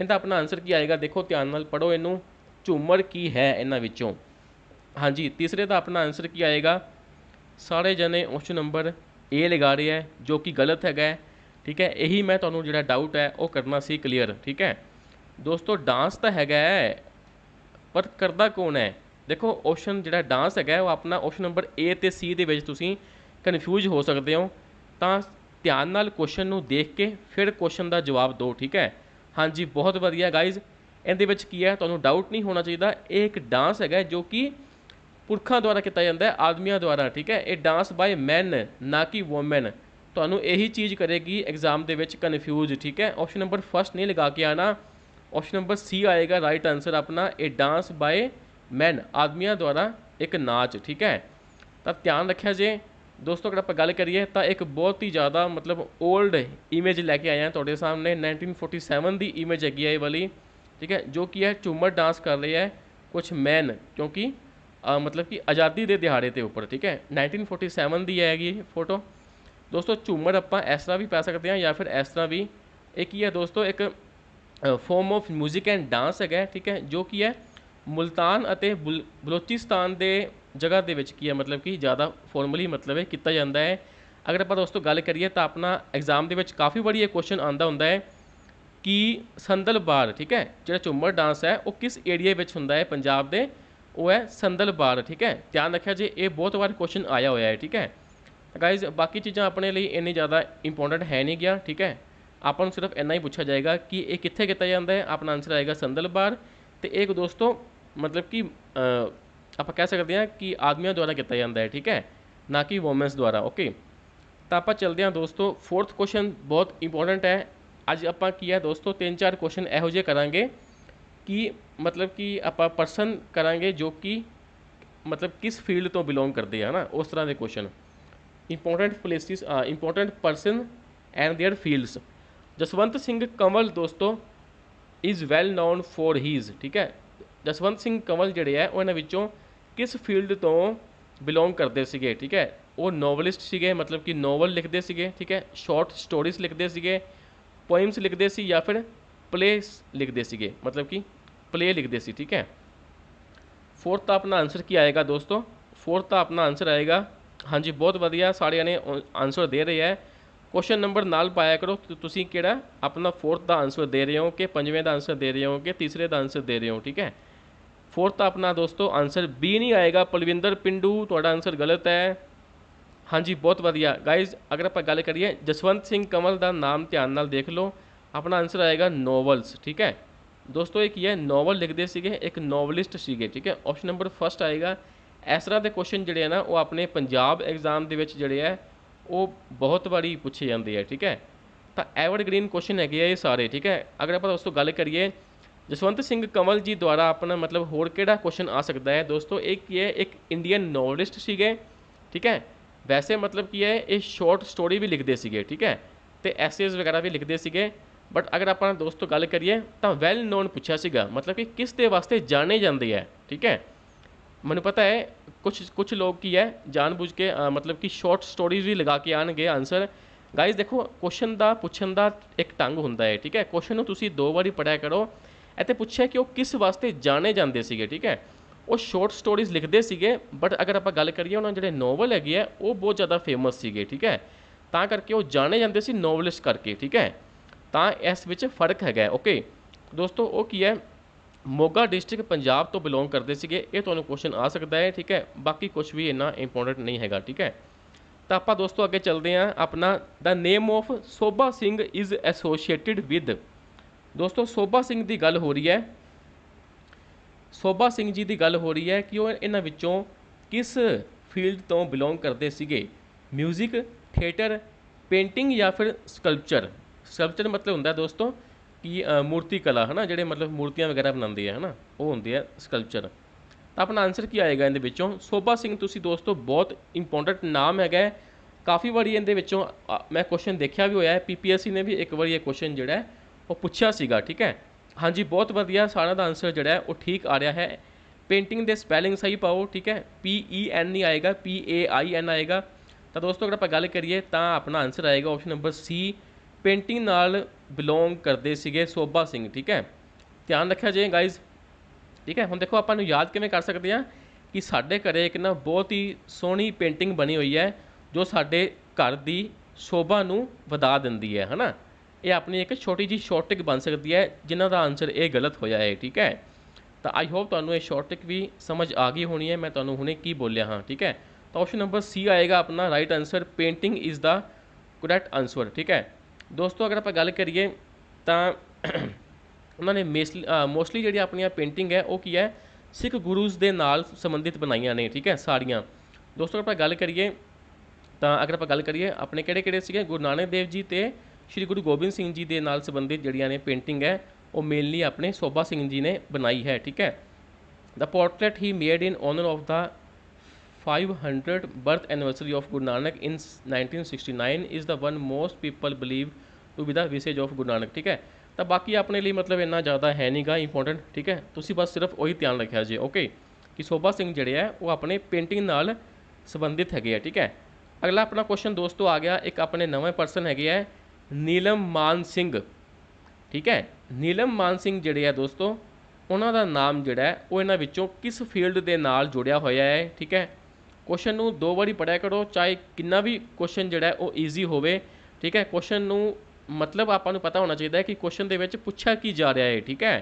ਇਹਦਾ ਆਪਣਾ ਆਨਸਰ ਕੀ ਆਏਗਾ ਦੇਖੋ ਧਿਆਨ ਨਾਲ ਪੜੋ ਇਹਨੂੰ ਝੂਮਰ ਕੀ ਹੈ ਇਹਨਾਂ ਵਿੱਚੋਂ ਹਾਂਜੀ ਤੀਸਰੇ ਦਾ ਆਪਣਾ ਆਨਸਰ ਕੀ ਆਏਗਾ ਸਾਰੇ ਜਣੇ ਉਸ ਨੰਬਰ ਏ ਲਗਾ ਰਹੇ ਹੈ ਜੋ ਕਿ ਗਲਤ ਹੈਗਾ ਠੀਕ ਹੈ ਇਹੀ ਮੈਂ ਤੁਹਾਨੂੰ ਜਿਹੜਾ ਡਾਊਟ ਹੈ ਉਹ ਕਰਨਾ ਸੀ ਕਲੀਅਰ ਠੀਕ ਹੈ ਦੋਸਤੋ ਡਾਂਸ ਤਾਂ ਹੈਗਾ ਪਰ ਕਰਦਾ ਕੌਣ ਹੈ ਦੇਖੋ ਆਪਸ਼ਨ ਜਿਹੜਾ ਡਾਂਸ ਹੈਗਾ ਉਹ ਆਪਣਾ ਆਪਸ਼ਨ ਨੰਬਰ A ਤੇ C ਦੇ ਵਿੱਚ ਤੁਸੀਂ ਕਨਫਿਊਜ਼ ਹੋ ਸਕਦੇ ਹੋ ਤਾਂ ਧਿਆਨ ਨਾਲ ਕੁਐਸਚਨ ਨੂੰ ਦੇਖ ਕੇ ਫਿਰ ਕੁਐਸਚਨ ਦਾ ਜਵਾਬ ਦਿਓ ਠੀਕ ਹੈ ਹਾਂਜੀ ਬਹੁਤ ਵਧੀਆ ਗਾਇਜ਼ ਇਹਦੇ ਵਿੱਚ ਕੀ ਹੈ ਤੁਹਾਨੂੰ ਡਾਊਟ ਨਹੀਂ ਹੋਣਾ ਚਾਹੀਦਾ ਇਹ ਇੱਕ ਡਾਂਸ ਹੈਗਾ ਜੋ ਕਿ ਪੁਰਖਾਂ ਦੁਆਰਾ ਕੀਤਾ ਜਾਂਦਾ ਹੈ ਆਦਮੀਆਂ ਦੁਆਰਾ ਠੀਕ ਹੈ ਇਹ ਡਾਂਸ ਬਾਈ ਮੈਨ ਨਾ ਕਿ ਔਮਨ ਤੁਹਾਨੂੰ ਇਹੀ ਚੀਜ਼ ਕਰੇਗੀ ਐਗਜ਼ਾਮ ਦੇ ਵਿੱਚ ਕਨਫਿਊਜ਼ ਠੀਕ ਹੈ ਆਪਸ਼ਨ ਨੰਬਰ ਫਸਟ ਨਹੀਂ ਲਗਾ ਕੇ ਆਣਾ ਆਪਸ਼ਨ ਨੰਬਰ ਸੀ ਆਏਗਾ ਰਾਈਟ ਆਨਸਰ ਆਪਣਾ ਇਹ ਡਾਂਸ ਬਾਈ मैन आदमियों द्वारा एक नाच ठीक है तो ध्यान रखा जे दोस्तों अगर आप गल करिए तो एक बहुत ही ज़्यादा मतलब ओल्ड इमेज लैके आए हैं तो सामने नाइनटीन फोर्टी सैवन की इमेज हैगी है वाली ठीक है जो कि है झूमर डांस कर रहे हैं कुछ मैन क्योंकि आ, मतलब कि आज़ादी के दिहाड़े के उपर ठीक है नाइनटीन फोर्टी सैवन की हैगी फोटो दोस्तों झूमर आप इस तरह भी पै सकते हैं या फिर इस तरह भी एक ही है दोस्तों एक form of music and dance है ठीक है जो कि है ਮੁਲਤਾਨ ਅਤੇ ਬਲੋਚਿਸਤਾਨ ਦੇ ਜਗ੍ਹਾ ਦੇ ਵਿੱਚ ਕੀ ਹੈ ਮਤਲਬ ਕਿ ਜ਼ਿਆਦਾ ਫਾਰਮਲੀ ਮਤਲਬ ਹੈ ਕੀਤਾ ਜਾਂਦਾ ਹੈ ਅਗਰ ਆਪਾਂ ਦੋਸਤੋ ਗੱਲ ਕਰੀਏ ਤਾਂ ਆਪਣਾ ਐਗਜ਼ਾਮ ਦੇ ਵਿੱਚ ਕਾਫੀ ਵਾਰੀ ਇਹ ਕੁਐਸਚਨ ਆਉਂਦਾ ਹੁੰਦਾ ਹੈ ਕਿ ਸੰਦਲ ਠੀਕ ਹੈ ਜਿਹੜਾ ਝੁੰਮਰ ਡਾਂਸ ਹੈ ਉਹ ਕਿਸ ਏਰੀਆ ਵਿੱਚ ਹੁੰਦਾ ਹੈ ਪੰਜਾਬ ਦੇ ਉਹ ਹੈ ਸੰਦਲ ਠੀਕ ਹੈ ਧਿਆਨ ਰੱਖਿਆ ਜੇ ਇਹ ਬਹੁਤ ਵਾਰ ਕੁਐਸਚਨ ਆਇਆ ਹੋਇਆ ਹੈ ਠੀਕ ਹੈ ਗਾਇਜ਼ ਬਾਕੀ ਚੀਜ਼ਾਂ ਆਪਣੇ ਲਈ ਇੰਨੀ ਜ਼ਿਆਦਾ ਇੰਪੋਰਟੈਂਟ ਹੈ ਨਹੀਂ ਗਿਆ ਠੀਕ ਹੈ ਆਪਾਂ ਨੂੰ ਸਿਰਫ ਇੰਨਾ ਹੀ ਪੁੱਛਿਆ ਜਾਏਗਾ ਕਿ ਇਹ ਕਿੱਥੇ ਕੀਤਾ ਜਾਂਦਾ ਹੈ ਆਪਣਾ ਆਨਸਰ ਆਏਗਾ ਸੰਦਲ ਤੇ ਇਹ ਦੋਸਤੋ मतलब कि आप कह सकते हैं कि आदमियों द्वारा किया जाता है ठीक है ना कि वोमेंस द्वारा ओके तो आप चलते हैं दोस्तों फोर्थ क्वेश्चन बहुत इंपोर्टेंट है अज आप किया दोस्तों तीन चार क्वेश्चन यहोजे करा कि मतलब कि आपसन करा जो कि मतलब किस फील्ड तो बिलोंग करते हैं ना उस तरह के question important places important person and their fields Jaswant Singh Kanwal दोस्तों is well known for his ठीक है ਜਸਵੰਤ ਸਿੰਘ ਕੰਵਲ ਜਿਹੜੇ ਆ ਉਹ ਇਹਨਾਂ ਵਿੱਚੋਂ ਕਿਸ ਫੀਲਡ ਤੋਂ ਬਿਲੋਂਗ ਕਰਦੇ ਸੀਗੇ ਠੀਕ ਹੈ ਉਹ ਨੋਵਲਿਸਟ ਸੀਗੇ ਮਤਲਬ ਕਿ ਨੋਵਲ ਲਿਖਦੇ ਸੀਗੇ ਠੀਕ ਹੈ ਸ਼ਾਰਟ ਸਟੋਰੀਜ਼ ਲਿਖਦੇ ਸੀਗੇ ਪੋਇਮਸ ਲਿਖਦੇ ਸੀ ਜਾਂ ਫਿਰ ਪਲੇਸ ਲਿਖਦੇ ਸੀਗੇ ਮਤਲਬ ਕਿ ਪਲੇ ਲਿਖਦੇ ਸੀ ਠੀਕ ਹੈ ਫੋਰਥ ਦਾ ਆਪਣਾ ਆਨਸਰ ਕੀ ਆਏਗਾ ਦੋਸਤੋ ਫੋਰਥ ਦਾ ਆਪਣਾ ਆਨਸਰ ਆਏਗਾ ਹਾਂਜੀ ਬਹੁਤ ਵਧੀਆ ਸਾਰਿਆਂ ਨੇ ਆਨਸਰ ਦੇ ਰਹੇ ਹੈ ਕੁਐਸਚਨ ਨੰਬਰ ਨਾਲ ਪਾਇਆ ਕਰੋ ਤੁਸੀਂ ਕਿਹੜਾ ਆਪਣਾ ਫੋਰਥ ਦਾ ਆਨਸਰ ਦੇ ਰਹੇ ਹੋ ਕਿ ਪੰਜਵੇਂ ਦਾ ਆਨਸਰ ਦੇ ਰਹੇ ਹੋ ਕਿ ਤੀਸਰੇ ਦਾ ਆਨਸਰ ਦੇ ਰਹੇ ਹੋ ਠੀਕ ਹੈ ਫੋਰਥ ਆਪਣਾ ਦੋਸਤੋ ਆਨਸਰ ਬੀ ਨਹੀਂ ਆਏਗਾ ਪਲਵਿੰਦਰ ਪਿੰਡੂ ਤੁਹਾਡਾ ਆਨਸਰ ਗਲਤ ਹੈ ਹਾਂਜੀ ਬਹੁਤ ਵਧੀਆ ਗਾਇਜ਼ ਅਗਰ ਆਪਾਂ ਗੱਲ ਕਰੀਏ ਜਸਵੰਤ ਸਿੰਘ ਕਮਲ ਦਾ ਨਾਮ ਧਿਆਨ ਨਾਲ ਦੇਖ ਲਓ ਆਪਣਾ ਆਨਸਰ ਆਏਗਾ ਨੋਵਲਸ ਠੀਕ ਹੈ ਦੋਸਤੋ ਇਹ ਕੀ ਹੈ ਨੋਵਲ ਲਿਖਦੇ ਸੀਗੇ ਇੱਕ ਨੋਵਲਿਸਟ ਸੀਗੇ ਠੀਕ ਹੈ ਆਪਸ਼ਨ ਨੰਬਰ ਫਸਟ ਆਏਗਾ ਇਸ ਤਰ੍ਹਾਂ ਦੇ ਕੁਐਸਚਨ ਜਿਹੜੇ ਆ ਨਾ ਉਹ ਆਪਣੇ ਪੰਜਾਬ ਐਗਜ਼ਾਮ ਦੇ ਵਿੱਚ ਜਿਹੜੇ ਆ ਉਹ ਬਹੁਤ ਵਾਰੀ ਪੁੱਛੇ ਜਾਂਦੇ ਆ ਠੀਕ ਹੈ ਤਾਂ ਐਵਰਗ੍ਰੀਨ ਕੁਐਸਚਨ ਹੈਗੇ ਆ ਇਹ ਸਾਰੇ ਠੀਕ ਹੈ ਅਗਰ ਆਪਾਂ ਦੋਸਤੋ ਗੱਲ ਕਰੀਏ ਜਸਵੰਤ ਸਿੰਘ ਕਮਲ ਜੀ ਦੁਆਰਾ ਆਪਣਾ ਮਤਲਬ ਹੋਰ ਕਿਹੜਾ ਕੁਐਸਚਨ ਆ ਸਕਦਾ ਹੈ ਦੋਸਤੋ ਇਹ ਕੀ ਹੈ ਇੱਕ ਇੰਡੀਅਨ ਨੋਵਲਿਸਟ ਸੀਗੇ ਠੀਕ ਹੈ ਵੈਸੇ ਮਤਲਬ ਕੀ ਹੈ ਇਹ ਸ਼ਾਰਟ ਸਟੋਰੀ ਵੀ ਲਿਖਦੇ ਸੀਗੇ ਠੀਕ ਹੈ ਤੇ ਐਸੇਜ਼ ਵਗੈਰਾ ਵੀ ਲਿਖਦੇ ਸੀਗੇ ਬਟ ਅਗਰ ਆਪਾਂ ਦੋਸਤੋ ਗੱਲ ਕਰੀਏ ਤਾਂ ਵੈਲ ਨੋਨ ਪੁੱਛਿਆ ਸੀਗਾ ਮਤਲਬ ਕਿ ਕਿਸ ਦੇ ਵਾਸਤੇ ਜਾਣੇ ਜਾਂਦੇ ਹੈ ਠੀਕ ਹੈ ਮੈਨੂੰ ਪਤਾ ਹੈ ਕੁਝ ਕੁਝ ਲੋਕ ਕੀ ਹੈ ਜਾਣਬੁੱਝ ਕੇ ਮਤਲਬ ਕਿ ਸ਼ਾਰਟ ਸਟੋਰੀਜ਼ ਵੀ ਲਗਾ ਕੇ ਆਣਗੇ ਆਨਸਰ ਗਾਇਜ਼ ਦੇਖੋ ਕੁਐਸਚਨ ਦਾ ਪੁੱਛਣ ਦਾ ਇੱਕ ਟੰਗ ਹੁੰਦਾ ਹੈ ਠੀਕ ਹੈ ਕੁਐਸਚਨ ਨੂੰ ਤੁਸੀਂ ਦੋ ਵਾਰੀ ਪੜਿਆ ਕਰੋ ਇੱਥੇ ਪੁੱਛਿਆ ਕਿ ਉਹ ਕਿਸ ਵਾਸਤੇ ਜਾਣੇ ਜਾਂਦੇ ਸੀਗੇ ਠੀਕ ਹੈ ਉਹ ਸ਼ਾਰਟ ਸਟੋਰੀਜ਼ ਲਿਖਦੇ ਸੀਗੇ ਬਟ ਅਗਰ ਆਪਾਂ ਗੱਲ ਕਰੀਏ ਉਹਨਾਂ ਜਿਹੜੇ ਨੋਵਲ ਹੈਗੇ ਆ ਉਹ ਬਹੁਤ ਜ਼ਿਆਦਾ ਫੇਮਸ ਸੀਗੇ ਠੀਕ ਹੈ ਤਾਂ ਕਰਕੇ ਉਹ ਜਾਣੇ ਜਾਂਦੇ ਸੀ ਨੋਵਲਿਸਟ ਕਰਕੇ ਠੀਕ ਹੈ ਤਾਂ ਇਸ ਵਿੱਚ ਫਰਕ ਹੈਗਾ ਓਕੇ ਦੋਸਤੋ ਉਹ ਕੀ ਹੈ ਮੋਗਾ ਡਿਸਟ੍ਰਿਕਟ ਪੰਜਾਬ ਤੋਂ ਬਿਲੋਂਗ ਕਰਦੇ ਸੀਗੇ ਇਹ ਤੁਹਾਨੂੰ ਕੁਐਸਚਨ ਆ ਸਕਦਾ ਹੈ ਠੀਕ ਹੈ ਬਾਕੀ ਕੁਝ ਵੀ ਇੰਨਾ ਇੰਪੋਰਟੈਂਟ ਨਹੀਂ ਹੈਗਾ ਠੀਕ ਹੈ ਤਾਂ ਆਪਾਂ ਦੋਸਤੋ ਅੱਗੇ ਚੱਲਦੇ ਹਾਂ ਆਪਣਾ the name of Sobha Singh is associated with ਦੋਸਤੋ ਸੋਭਾ ਸਿੰਘ ਦੀ ਗੱਲ ਹੋ ਰਹੀ ਹੈ ਸੋਭਾ ਸਿੰਘ ਜੀ ਦੀ ਗੱਲ ਹੋ ਰਹੀ ਹੈ ਕਿ ਉਹ ਇਹਨਾਂ ਵਿੱਚੋਂ ਕਿਸ ਫੀਲਡ ਤੋਂ ਬਿਲੋਂਗ ਕਰਦੇ ਸੀਗੇ 뮤직 ਥੀਏਟਰ ਪੇਂਟਿੰਗ ਜਾਂ ਫਿਰ ਸਕਲਪਚਰ ਸਕਲਪਚਰ ਮਤਲਬ ਹੁੰਦਾ ਦੋਸਤੋ ਕਿ ਮੂਰਤੀ ਕਲਾ ਹੈ ਨਾ ਜਿਹੜੇ ਮਤਲਬ ਮੂਰਤੀਆਂ ਵਗੈਰਾ ਬਣਾਉਂਦੇ ਆ ਹੈ ਨਾ ਉਹ ਹੁੰਦੇ ਆ ਸਕਲਪਚਰ ਤਾਂ ਆਪਣਾ ਆਨਸਰ ਕੀ ਆਏਗਾ ਇਹਦੇ ਵਿੱਚੋਂ ਸੋਭਾ ਸਿੰਘ ਤੁਸੀਂ ਦੋਸਤੋ ਬਹੁਤ ਇੰਪੋਰਟੈਂਟ ਨਾਮ ਹੈਗਾ ਕਾਫੀ ਵਾਰੀ ਇਹਦੇ ਵਿੱਚੋਂ ਮੈਂ ਕੁਐਸਚਨ ਦੇਖਿਆ ਵੀ ਹੋਇਆ ਹੈ ਪੀਪੀਐਸਸੀ ਨੇ ਵੀ ਇੱਕ ਵਾਰੀ ਇਹ ਕੁਐਸਚਨ ਜਿਹੜਾ ਉਹ ਪੁੱਛਿਆ ਸੀਗਾ ਠੀਕ ਹੈ ਹਾਂਜੀ ਬਹੁਤ ਵਧੀਆ ਸਾਰਿਆਂ ਦਾ ਆਨਸਰ ਜਿਹੜਾ ਉਹ ਠੀਕ ਆ ਰਿਹਾ ਹੈ ਪੇਂਟਿੰਗ ਦੇ ਸਪੈਲਿੰਗ ਸਹੀ ਪਾਓ ਠੀਕ ਹੈ ਪੀ E ਐਨ ਨਹੀਂ ਆਏਗਾ ਪੀ A ਆਈ ਐਨ ਆਏਗਾ ਤਾਂ ਦੋਸਤੋ ਅਗਰ ਆਪਾਂ ਗੱਲ ਕਰੀਏ ਤਾਂ ਆਪਣਾ ਆਨਸਰ ਆਏਗਾ ਆਪਸ਼ਨ ਨੰਬਰ ਸੀ ਪੇਂਟਿੰਗ ਨਾਲ ਬਿਲੋਂਗ ਕਰਦੇ ਸੀਗੇ ਸੋਭਾ ਸਿੰਘ ਠੀਕ ਹੈ ਧਿਆਨ ਰੱਖਿਆ ਜੇ ਗਾਇਜ਼ ਠੀਕ ਹੈ ਹੁਣ ਦੇਖੋ ਆਪਾਂ ਨੂੰ ਯਾਦ ਕਿਵੇਂ ਕਰ ਸਕਦੇ ਆ ਕਿ ਸਾਡੇ ਘਰੇ ਇੱਕ ਨਾ ਬਹੁਤ ਹੀ ਸੋਹਣੀ ਪੇਂਟਿੰਗ ਬਣੀ ਹੋਈ ਹੈ ਜੋ ਸਾਡੇ ਘਰ ਦੀ ਸ਼ੋਭਾ ਨੂੰ ਵਧਾ ਦਿੰਦੀ ਹੈ ਹਨਾ ਇਹ ਆਪਣੀ ਇੱਕ ਛੋਟੀ ਜੀ ਸ਼ਾਰਟ ਟ੍ਰਿਕ ਬਣ ਸਕਦੀ ਹੈ ਜਿਨ੍ਹਾਂ ਦਾ ਆਨਸਰ ਇਹ ਗਲਤ ਹੋਇਆ ਹੈ ਠੀਕ ਹੈ ਤਾਂ ਆਈ ਹੋਪ ਤੁਹਾਨੂੰ ਇਹ ਸ਼ਾਰਟ ਟ੍ਰਿਕ ਵੀ ਸਮਝ ਆ ਗਈ ਹੋਣੀ ਹੈ ਮੈਂ ਤੁਹਾਨੂੰ ਹੁਣੇ ਕੀ ਬੋਲਿਆ ਹਾਂ ਠੀਕ ਹੈ ਤਾਂ ਆਪਸ਼ਨ ਨੰਬਰ ਸੀ ਆਏਗਾ ਆਪਣਾ right answer painting is the correct answer ਠੀਕ ਹੈ ਦੋਸਤੋ ਅਗਰ ਆਪਾਂ ਗੱਲ ਕਰੀਏ ਤਾਂ ਉਹਨਾਂ ਨੇ ਮੋਸਟਲੀ ਜਿਹੜੀ ਆਪਣੀਆਂ ਪੇਂਟਿੰਗ ਹੈ ਉਹ ਕੀ ਹੈ ਸਿੱਖ ਗੁਰੂਜ਼ ਦੇ ਨਾਲ ਸੰਬੰਧਿਤ ਬਣਾਈਆਂ ਨੇ ਠੀਕ ਹੈ ਸਾਰੀਆਂ ਦੋਸਤੋ ਆਪਾਂ ਗੱਲ ਕਰੀਏ ਤਾਂ ਅਗਰ ਆਪਾਂ ਗੱਲ ਕਰੀਏ ਆਪਣੇ ਕਿਹੜੇ ਕਿਹੜੇ ਸੀਗੇ ਗੁਰੂ ਨਾਨਕ ਦੇਵ ਜੀ ਤੇ ਸ਼੍ਰੀ ਗੁਰੂ ਗੋਬਿੰਦ ਸਿੰਘ ਜੀ ਦੇ ਨਾਲ ਸੰਬੰਧਿਤ ਜਿਹੜੀਆਂ ਨੇ ਪੇਂਟਿੰਗ ਹੈ ਉਹ ਮੇਨਲੀ ਆਪਣੇ ਸੋਭਾ ਸਿੰਘ ਜੀ ਨੇ ਬਣਾਈ ਹੈ ਠੀਕ ਹੈ the portrait he made in honour of the 500 birth anniversary of Guru Nanak in 1969 is the one most people believe to be the visage of Guru Nanak ਠੀਕ ਹੈ ਤਾਂ ਬਾਕੀ ਆਪਣੇ ਲਈ ਮਤਲਬ ਇੰਨਾ ਜ਼ਿਆਦਾ ਹੈ ਨਹੀਂਗਾ ਇੰਪੋਰਟੈਂਟ ਠੀਕ ਹੈ ਤੁਸੀਂ ਬਸ ਸਿਰਫ ਉਹੀ ਧਿਆਨ ਰੱਖਿਆ ਜੇ ਓਕੇ ਕਿ ਸੋਭਾ ਸਿੰਘ ਜਿਹੜੇ ਆ ਉਹ ਆਪਣੇ ਪੇਂਟਿੰਗ ਨਾਲ ਸੰਬੰਧਿਤ ਹੈਗੇ ਆ ਠੀਕ ਹੈ ਅਗਲਾ ਆਪਣਾ ਕੁਐਸਚਨ ਦੋਸਤੋ ਆ ਗਿਆ ਇੱਕ ਆਪਣੇ ਨਵੇਂ ਪਰਸਨ ਹੈਗੇ ਆ ਨੀਲਮ ਮਾਨ ਸਿੰਘ ਠੀਕ ਹੈ ਨੀਲਮ ਮਾਨ ਸਿੰਘ ਜਿਹੜੇ ਆ ਦੋਸਤੋ ਉਹਨਾਂ ਦਾ ਨਾਮ ਜਿਹੜਾ ਹੈ ਉਹ ਇਹਨਾਂ ਵਿੱਚੋਂ ਕਿਸ ਫੀਲਡ ਦੇ ਨਾਲ ਜੁੜਿਆ ਹੋਇਆ ਹੈ ਠੀਕ ਹੈ ਕੁਐਸਚਨ ਨੂੰ ਦੋ ਵਾਰੀ ਪੜਿਆ ਕਰੋ ਚਾਹੇ ਕਿੰਨਾ ਵੀ ਕੁਐਸਚਨ ਜਿਹੜਾ ਹੈ ਉਹ ਈਜ਼ੀ ਹੋਵੇ ਠੀਕ ਹੈ ਕੁਐਸਚਨ ਨੂੰ ਮਤਲਬ ਆਪਾਂ ਨੂੰ ਪਤਾ ਹੋਣਾ ਚਾਹੀਦਾ ਹੈ ਕਿ ਕੁਐਸਚਨ ਦੇ ਵਿੱਚ ਪੁੱਛਿਆ ਕੀ ਜਾ ਰਿਹਾ ਹੈ ਠੀਕ ਹੈ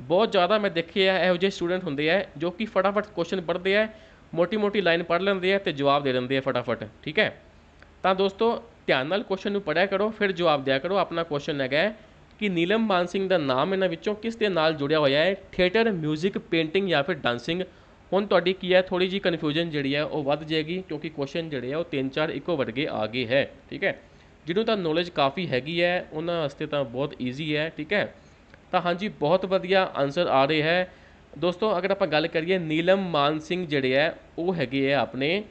ਬਹੁਤ ਜ਼ਿਆਦਾ ਮੈਂ ਦੇਖਿਆ ਇਹੋ ਜਿਹੇ ਸਟੂਡੈਂਟ ਹੁੰਦੇ ਆ ਜੋ ਕਿ ਫਟਾਫਟ ਕੁਐਸਚਨ ਪੜ੍ਹਦੇ ਆ ਮੋਟੀ-ਮੋਟੀ ਲਾਈਨ ਪੜ੍ਹ ਲੈਂਦੇ ਆ ਤੇ ਜਵਾਬ ਦੇ ਦਿੰਦੇ ਆ ਫਟਾਫਟ ਠੀਕ ਹੈ ਤਾਂ ਦੋਸਤੋ ਧਿਆਨ ਨਾਲ ਕੁਐਸਚਨ ਨੂੰ ਪੜਿਆ ਕਰੋ ਫਿਰ ਜਵਾਬ ਦਿਆ ਕਰੋ ਆਪਣਾ ਕੁਐਸਚਨ ਹੈਗਾ ਕਿ ਨੀਲਮ ਮਾਨ ਸਿੰਘ ਦਾ ਨਾਮ ਇਹਨਾਂ ਵਿੱਚੋਂ ਕਿਸ ਦੇ ਨਾਲ ਜੁੜਿਆ ਹੋਇਆ ਹੈ ਥੀਏਟਰ 뮤직 ਪੇਂਟਿੰਗ ਜਾਂ ਫਿਰ ਡਾਂਸਿੰਗ ਹੁਣ ਤੁਹਾਡੀ ਕੀ ਹੈ ਥੋੜੀ ਜੀ ਕਨਫਿਊਜ਼ਨ ਜਿਹੜੀ ਹੈ ਉਹ ਵੱਧ ਜਾਏਗੀ ਕਿਉਂਕਿ ਕੁਐਸਚਨ ਜਿਹੜੇ ਆ ਉਹ 3-4 ਇੱਕੋ ਵਰਗੇ ਆ ਗਏ ਹੈ ਠੀਕ ਹੈ ਜਿਹਨੂੰ ਤਾਂ ਨੋਲੇਜ ਕਾਫੀ ਹੈਗੀ ਹੈ ਉਹਨਾਂ ਵਾਸਤੇ ਤਾਂ ਬਹੁਤ ਈਜ਼ੀ ਹੈ ਠੀਕ ਹੈ ਤਾਂ ਹਾਂਜੀ ਬਹੁਤ ਵਧੀਆ ਆਨਸਰ ਆ ਰਿਹਾ ਹੈ ਦੋਸਤੋ ਅਗਰ ਆਪਾਂ ਗੱਲ ਕਰੀਏ ਨੀਲਮ ਮਾਨ ਸਿੰਘ ਜਿਹੜੇ ਆ ਉਹ ਹੈਗੇ ਆ ਆਪਣੇ